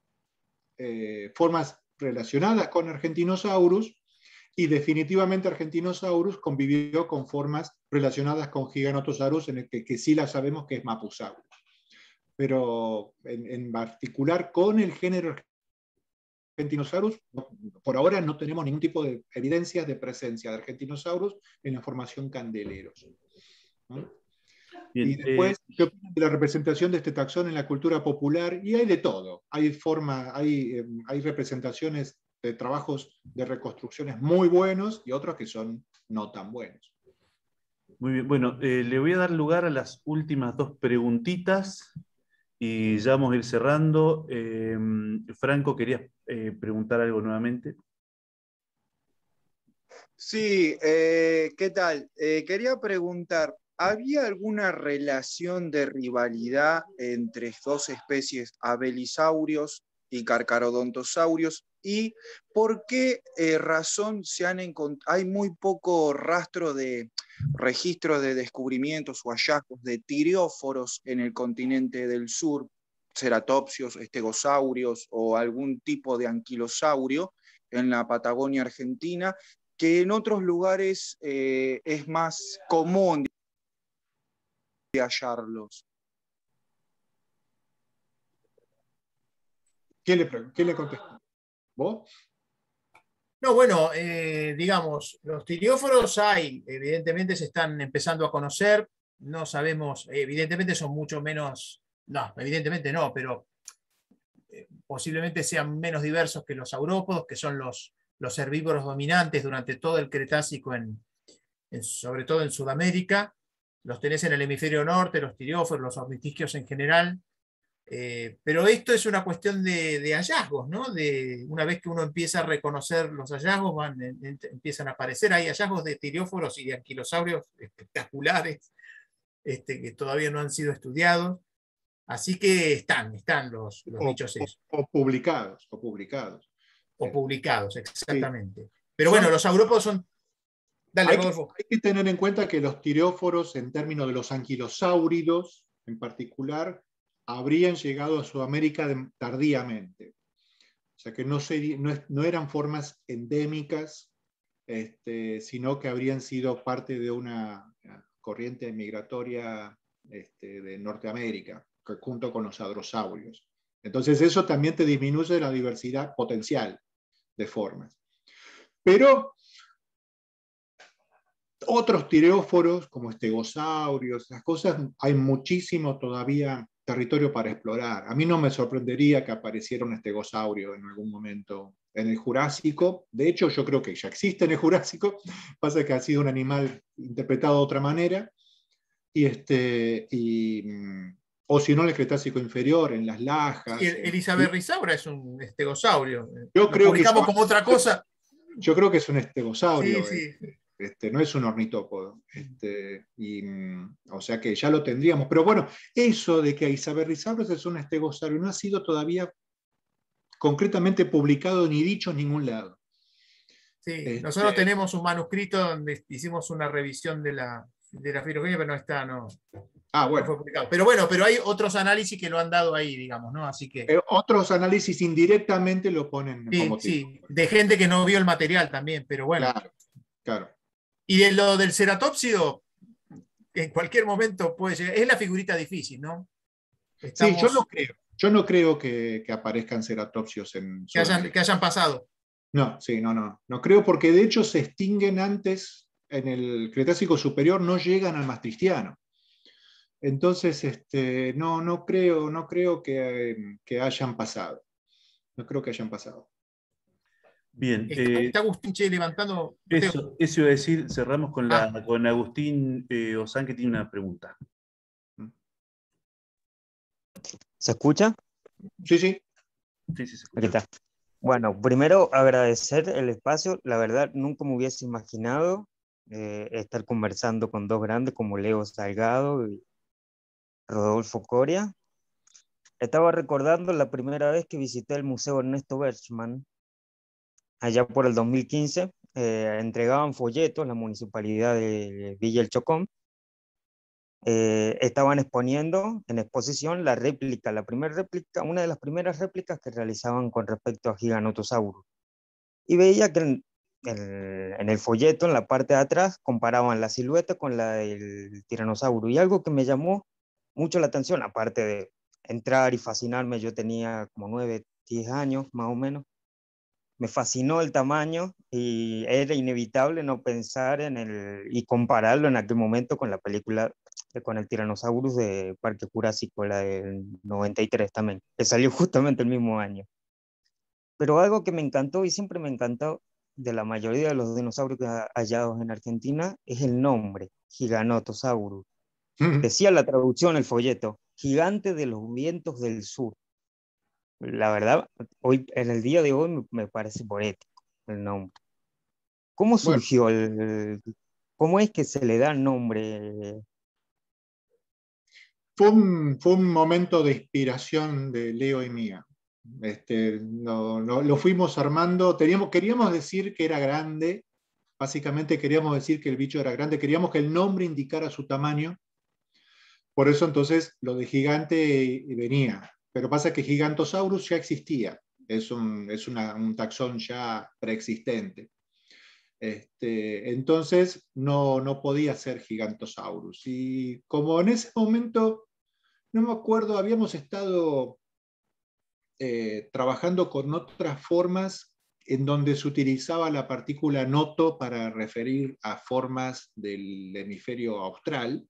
eh, formas relacionadas con Argentinosaurus y definitivamente Argentinosaurus convivió con formas relacionadas con Giganotosaurus, en el que, sí la sabemos que es Mapusaurus. Pero en, particular con el género Argentinosaurus, por ahora no tenemos ningún tipo de evidencias de presencia de Argentinosaurus en la formación Candeleros y después, eh, ¿qué de la representación de este taxón en la cultura popular? Y hay de todo. Hay forma, hay, eh, hay representaciones de trabajos de reconstrucciones muy buenos y otros que son no tan buenos. Muy bien, bueno, eh, le voy a dar lugar a las últimas dos preguntitas y ya vamos a ir cerrando. Em, Franco, querías preguntar algo nuevamente. Sí, ¿qué tal? quería preguntar, ¿había alguna relación de rivalidad entre dos especies, abelisaurios y carcarodontosaurios? ¿Y por qué eh, razón se han hay muy poco rastro de registro de descubrimientos o hallazgos de tirióforos en el continente del sur, ceratopsios, estegosaurios o algún tipo de anquilosaurio en la Patagonia Argentina, que en otros lugares eh, es más común? de hallarlos. le, quién ¿Vos? No, bueno, eh, digamos, los tirióforos hay, evidentemente se están empezando a conocer, no sabemos, evidentemente son mucho menos, no, evidentemente no, pero eh, posiblemente sean menos diversos que los aurópodos, que son los, los herbívoros dominantes durante todo el Cretácico, en, sobre todo en Sudamérica, los tenés en el hemisferio norte, los tirióforos, los ornitisquios en general, eh, pero esto es una cuestión de, hallazgos, ¿no? De, una vez que uno empieza a reconocer los hallazgos, van, empiezan a aparecer, hay hallazgos de tirióforos y de anquilosaurios espectaculares, este, que todavía no han sido estudiados, así que están, están los, los publicados, o publicados. O publicados, exactamente. Pero bueno, los aurópodos son hay, Que, tener en cuenta que los tireóforos, en términos de los anquilosáuridos en particular, habrían llegado a Sudamérica tardíamente. O sea que no, eran formas endémicas, este, sino que habrían sido parte de una eh, corriente migratoria este, de Norteamérica, junto con los hadrosaurios. Entonces eso también te disminuye la diversidad potencial de formas. Pero otros tireóforos, como estegosaurios, las cosas, hay muchísimo todavía territorio para explorar. A mí no me sorprendería que apareciera un estegosaurio en algún momento en el Jurásico. De hecho, yo creo que ya existe en el Jurásico. Pasa que ha sido un animal interpretado de otra manera. Y este, mm, o si no, en el Cretácico Inferior, en las lajas. El, eh, Elizabeth Risaura es un estegosaurio. Yo creo que. Es, como otra cosa. Yo creo que es un estegosaurio. Sí, sí. Eh. Este, no es un ornitópodo. Este, y, mm, o sea que ya lo tendríamos. Pero bueno, eso de que Isabel Rizal es un estegosaurio no ha sido todavía concretamente publicado ni dicho en ningún lado. Sí, este, nosotros tenemos un manuscrito donde hicimos una revisión de la, de la filogenia, pero no está, no. Ah, bueno. pero bueno, pero hay otros análisis que lo han dado ahí, digamos, ¿no? Así que. Eh, otros análisis indirectamente lo ponen sí, Sí, de gente que no vio el material también, pero bueno. claro. Y de lo del ceratópsido, en cualquier momento puede llegar. Es la figurita difícil, ¿no? Sí, yo no creo. Yo no creo que, aparezcan ceratopsios en. Que hayan, pasado. No, sí, no, no. No creo porque de hecho se extinguen antes, en el Cretácico Superior no llegan al Mastristiano. Entonces, este, no, no creo, no creo que hayan pasado. No creo que hayan pasado. Bien. Eh, está, Agustín Che levantando. Eso, eso, decir, cerramos con, la, ah. con Agustín eh, Osán que tiene una pregunta. ¿Se escucha? Sí, sí. Sí, sí, está. Bueno, primero agradecer el espacio. La verdad, nunca me hubiese imaginado eh, estar conversando con dos grandes como Leo Salgado y Rodolfo Coria. Estaba recordando la primera vez que visité el Museo Ernesto Berchman allá por el 2015, eh, entregaban folletos, la municipalidad de Villa El Chocón, eh, estaban exponiendo en exposición la réplica, la primera réplica, una de las primeras réplicas que realizaban con respecto a Giganotosaurus. Y veía que en, el, folleto, en la parte de atrás, comparaban la silueta con la del tiranosaurio. Y algo que me llamó mucho la atención, aparte de entrar y fascinarme, yo tenía como nueve, diez años más o menos, me fascinó el tamaño y era inevitable no pensar en el y compararlo en aquel momento con la película con el Tiranosaurus de Parque Jurásico, la del 93 también, que salió justamente el mismo año. Pero algo que me encantó y siempre me ha encantado de la mayoría de los dinosaurios hallados en Argentina es el nombre, Giganotosaurus. Decía la traducción, el folleto, gigante de los vientos del sur la verdad, hoy, en el día de hoy me parece poético el nombre. ¿Cómo surgió el, cómo es que se le da nombre? Fue un, momento de inspiración de Leo y mía. Este, no, lo fuimos armando, teníamos, queríamos decir que era grande, básicamente queríamos decir que el bicho era grande, queríamos que el nombre indicara su tamaño, por eso entonces lo de gigante venía, pero pasa que Gigantosaurus ya existía, es un, taxón ya preexistente. Este, entonces no, no podía ser Gigantosaurus. Y como en ese momento, no me acuerdo, habíamos estado eh, trabajando con otras formas en donde se utilizaba la partícula noto para referir a formas del hemisferio austral.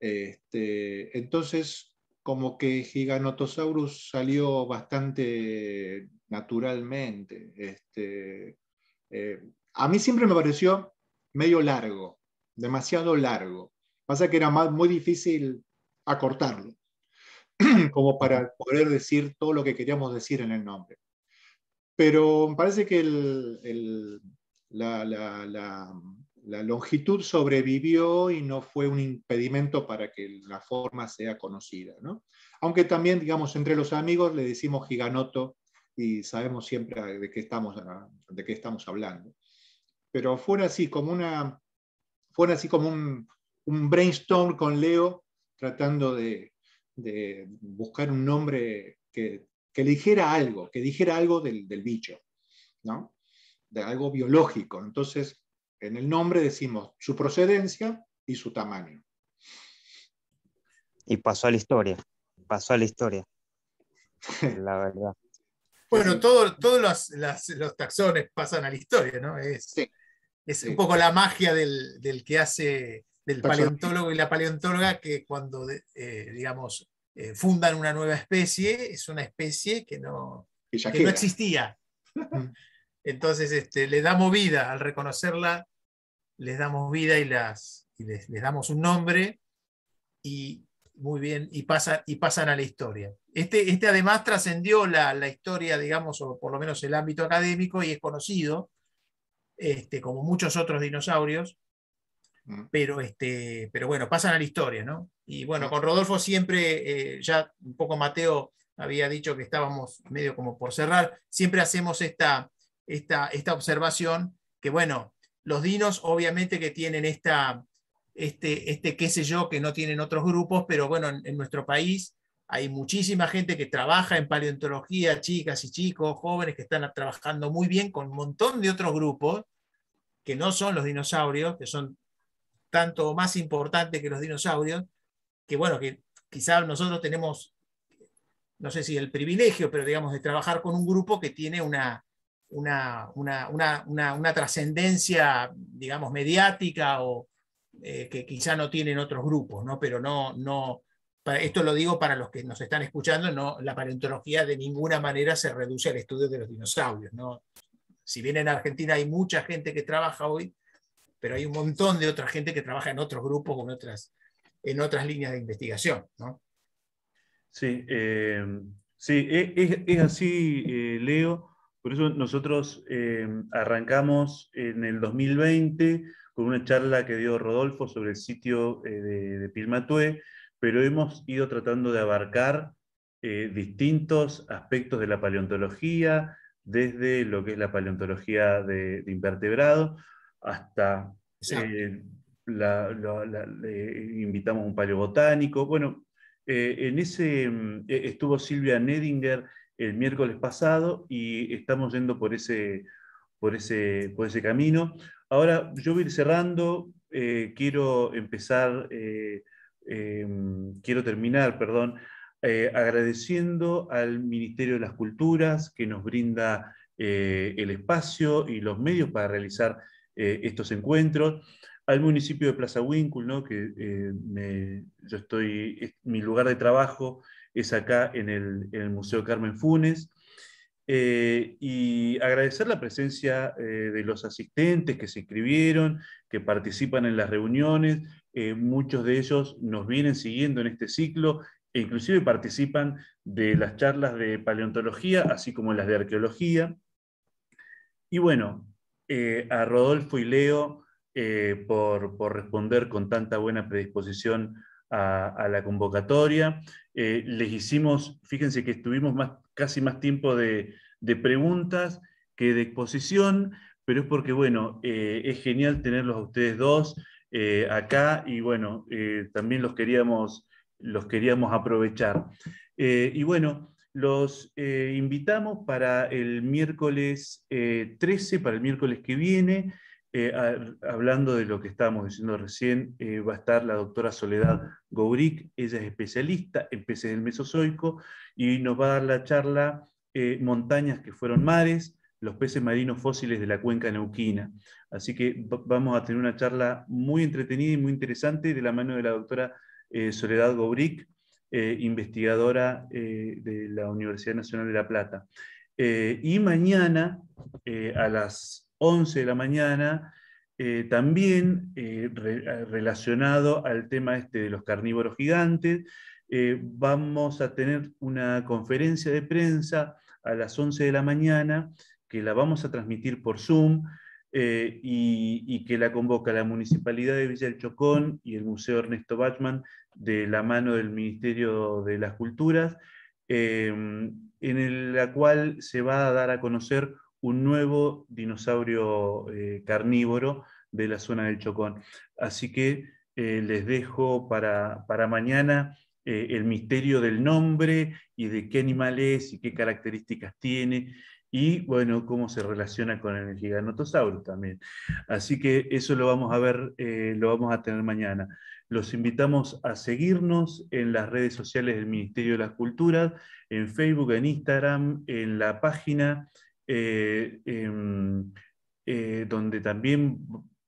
Este, entonces, como que Giganotosaurus salió bastante naturalmente. Este, eh, a mí siempre me pareció medio largo, demasiado largo. Pasa que era muy difícil acortarlo, como para poder decir todo lo que queríamos decir en el nombre. Pero me parece que la, la longitud sobrevivió y no fue un impedimento para que la forma sea conocida. ¿no? Aunque también, digamos, entre los amigos le decimos giganoto y sabemos siempre ah, de qué estamos, ah, de qué estamos hablando. Pero fuera así como, una, así como un, brainstorm con Leo tratando de, buscar un nombre que, que, dijera algo, que dijera algo del, del bicho, ¿no? de algo biológico. Entonces, en el nombre decimos su procedencia y su tamaño. Y pasó a la historia, pasó a la historia. la verdad. Bueno, todos los, taxones pasan a la historia, ¿no? Es, un poco la magia del, que hace, del paleontólogo y la paleontóloga, que cuando, eh, digamos, eh, fundan una nueva especie, es una especie que no, que no existía. Entonces este, le da movida al reconocerla les damos vida y, las, y les, damos un nombre y muy bien, y, y pasan a la historia. Este, este además trascendió la, la, historia, digamos, o por lo menos el ámbito académico y es conocido, este, como muchos otros dinosaurios, mm. pero, este, pero bueno, pasan a la historia, ¿no? Y bueno, mm. con Rodolfo siempre, eh, ya un poco Mateo había dicho que estábamos medio como por cerrar, siempre hacemos esta, esta, esta observación que bueno, los dinos obviamente que tienen esta, este, este qué sé yo, que no tienen otros grupos, pero bueno, en, nuestro país hay muchísima gente que trabaja en paleontología, chicas y chicos, jóvenes que están trabajando muy bien con un montón de otros grupos que no son los dinosaurios, que son tanto más importantes que los dinosaurios, que bueno, que quizás nosotros tenemos, no sé si el privilegio, pero digamos, de trabajar con un grupo que tiene una, una, trascendencia, digamos, mediática o eh, que quizá no tienen otros grupos, ¿no? Pero no, no, esto lo digo para los que nos están escuchando, no, la paleontología de ninguna manera se reduce al estudio de los dinosaurios, ¿no? Si bien en Argentina hay mucha gente que trabaja hoy, pero hay un montón de otra gente que trabaja en otros grupos o en otras, en otras líneas de investigación, ¿no? Sí, eh, sí e, e, es, así, eh, Leo. Por eso nosotros eh, arrancamos en el 2020 con una charla que dio Rodolfo sobre el sitio eh, de, de, Pilmatué, pero hemos ido tratando de abarcar eh, distintos aspectos de la paleontología, desde lo que es la paleontología de, invertebrados hasta invitamos un paleobotánico. Bueno, en ese mm, e-, estuvo Silvia Nedinger el miércoles pasado y estamos yendo por ese, por por ese camino. Ahora yo voy a ir cerrando, eh, quiero empezar, eh, eh, quiero terminar, perdón, agradeciendo al Ministerio de las Culturas que nos brinda el espacio y los medios para realizar estos encuentros, al municipio de Plaza Winkle, ¿no? que yo estoy, es mi lugar de trabajo es acá en el, Museo Carmen Funes. Eh, y agradecer la presencia eh, de los asistentes que se inscribieron, que participan en las reuniones. Eh, muchos de ellos nos vienen siguiendo en este ciclo e inclusive participan de las charlas de paleontología, así como las de arqueología. Y bueno, a Rodolfo y Leo por responder con tanta buena predisposición a, la convocatoria. Eh, les hicimos, fíjense que estuvimos más, casi más tiempo de, preguntas que de exposición, pero es porque, bueno, eh, es genial tenerlos a ustedes dos eh, acá y, bueno, también los queríamos, los queríamos aprovechar. y bueno, los invitamos para el miércoles 13, para el miércoles que viene. Eh, hablando de lo que estábamos diciendo recién, eh, va a estar la doctora Soledad Gouric, ella es especialista en peces del Mesozoico y nos va a dar la charla eh, Montañas que fueron mares, los peces marinos fósiles de la cuenca neuquina. Así que vamos a tener una charla muy entretenida y muy interesante de la mano de la doctora Soledad Gourik, investigadora de la Universidad Nacional de La Plata. y mañana a las 11 de la mañana, eh, también eh, eh, relacionado al tema este de los carnívoros gigantes. vamos a tener una conferencia de prensa a las 11 de la mañana que la vamos a transmitir por Zoom y, que la convoca la Municipalidad de Villa del Chocón y el Museo Ernesto Bachmann, de la mano del Ministerio de las Culturas, en la cual se va a dar a conocer un nuevo dinosaurio eh, carnívoro de la zona del Chocón. Así que eh, les dejo para, mañana eh, el misterio del nombre y de qué animal es y qué características tiene y bueno, cómo se relaciona con el giganotosaurus también. Así que eso lo vamos a ver, lo vamos a tener mañana. Los invitamos a seguirnos en las redes sociales del Ministerio de las Culturas, en Facebook, en Instagram, en la página eh, em, eh, donde también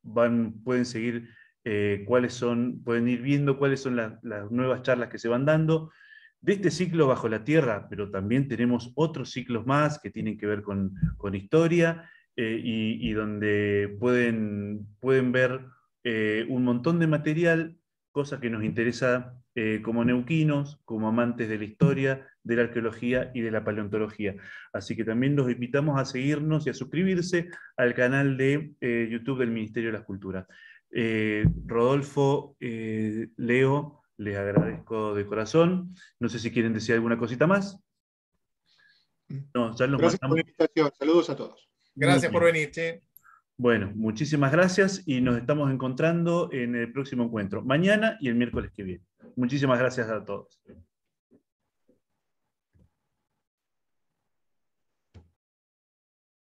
van, pueden seguir eh, cuáles son, pueden ir viendo cuáles son las nuevas charlas que se van dando. De este ciclo bajo la tierra, pero también tenemos otros ciclos más que tienen que ver con, con historia y, y, donde pueden, pueden ver un montón de material cosas que nos interesa eh, como neuquinos, como amantes de la historia, de la arqueología y de la paleontología. Así que también los invitamos a seguirnos y a suscribirse al canal de eh, YouTube del Ministerio de las Culturas. Eh, Rodolfo, Leo, les agradezco de corazón. No sé si quieren decir alguna cosita más. Mm. No, ya nos Gracias por la invitación. Saludos a todos. Gracias por venir, bueno, muchísimas gracias y nos estamos encontrando en el próximo encuentro, mañana y el miércoles que viene. Muchísimas gracias a todos.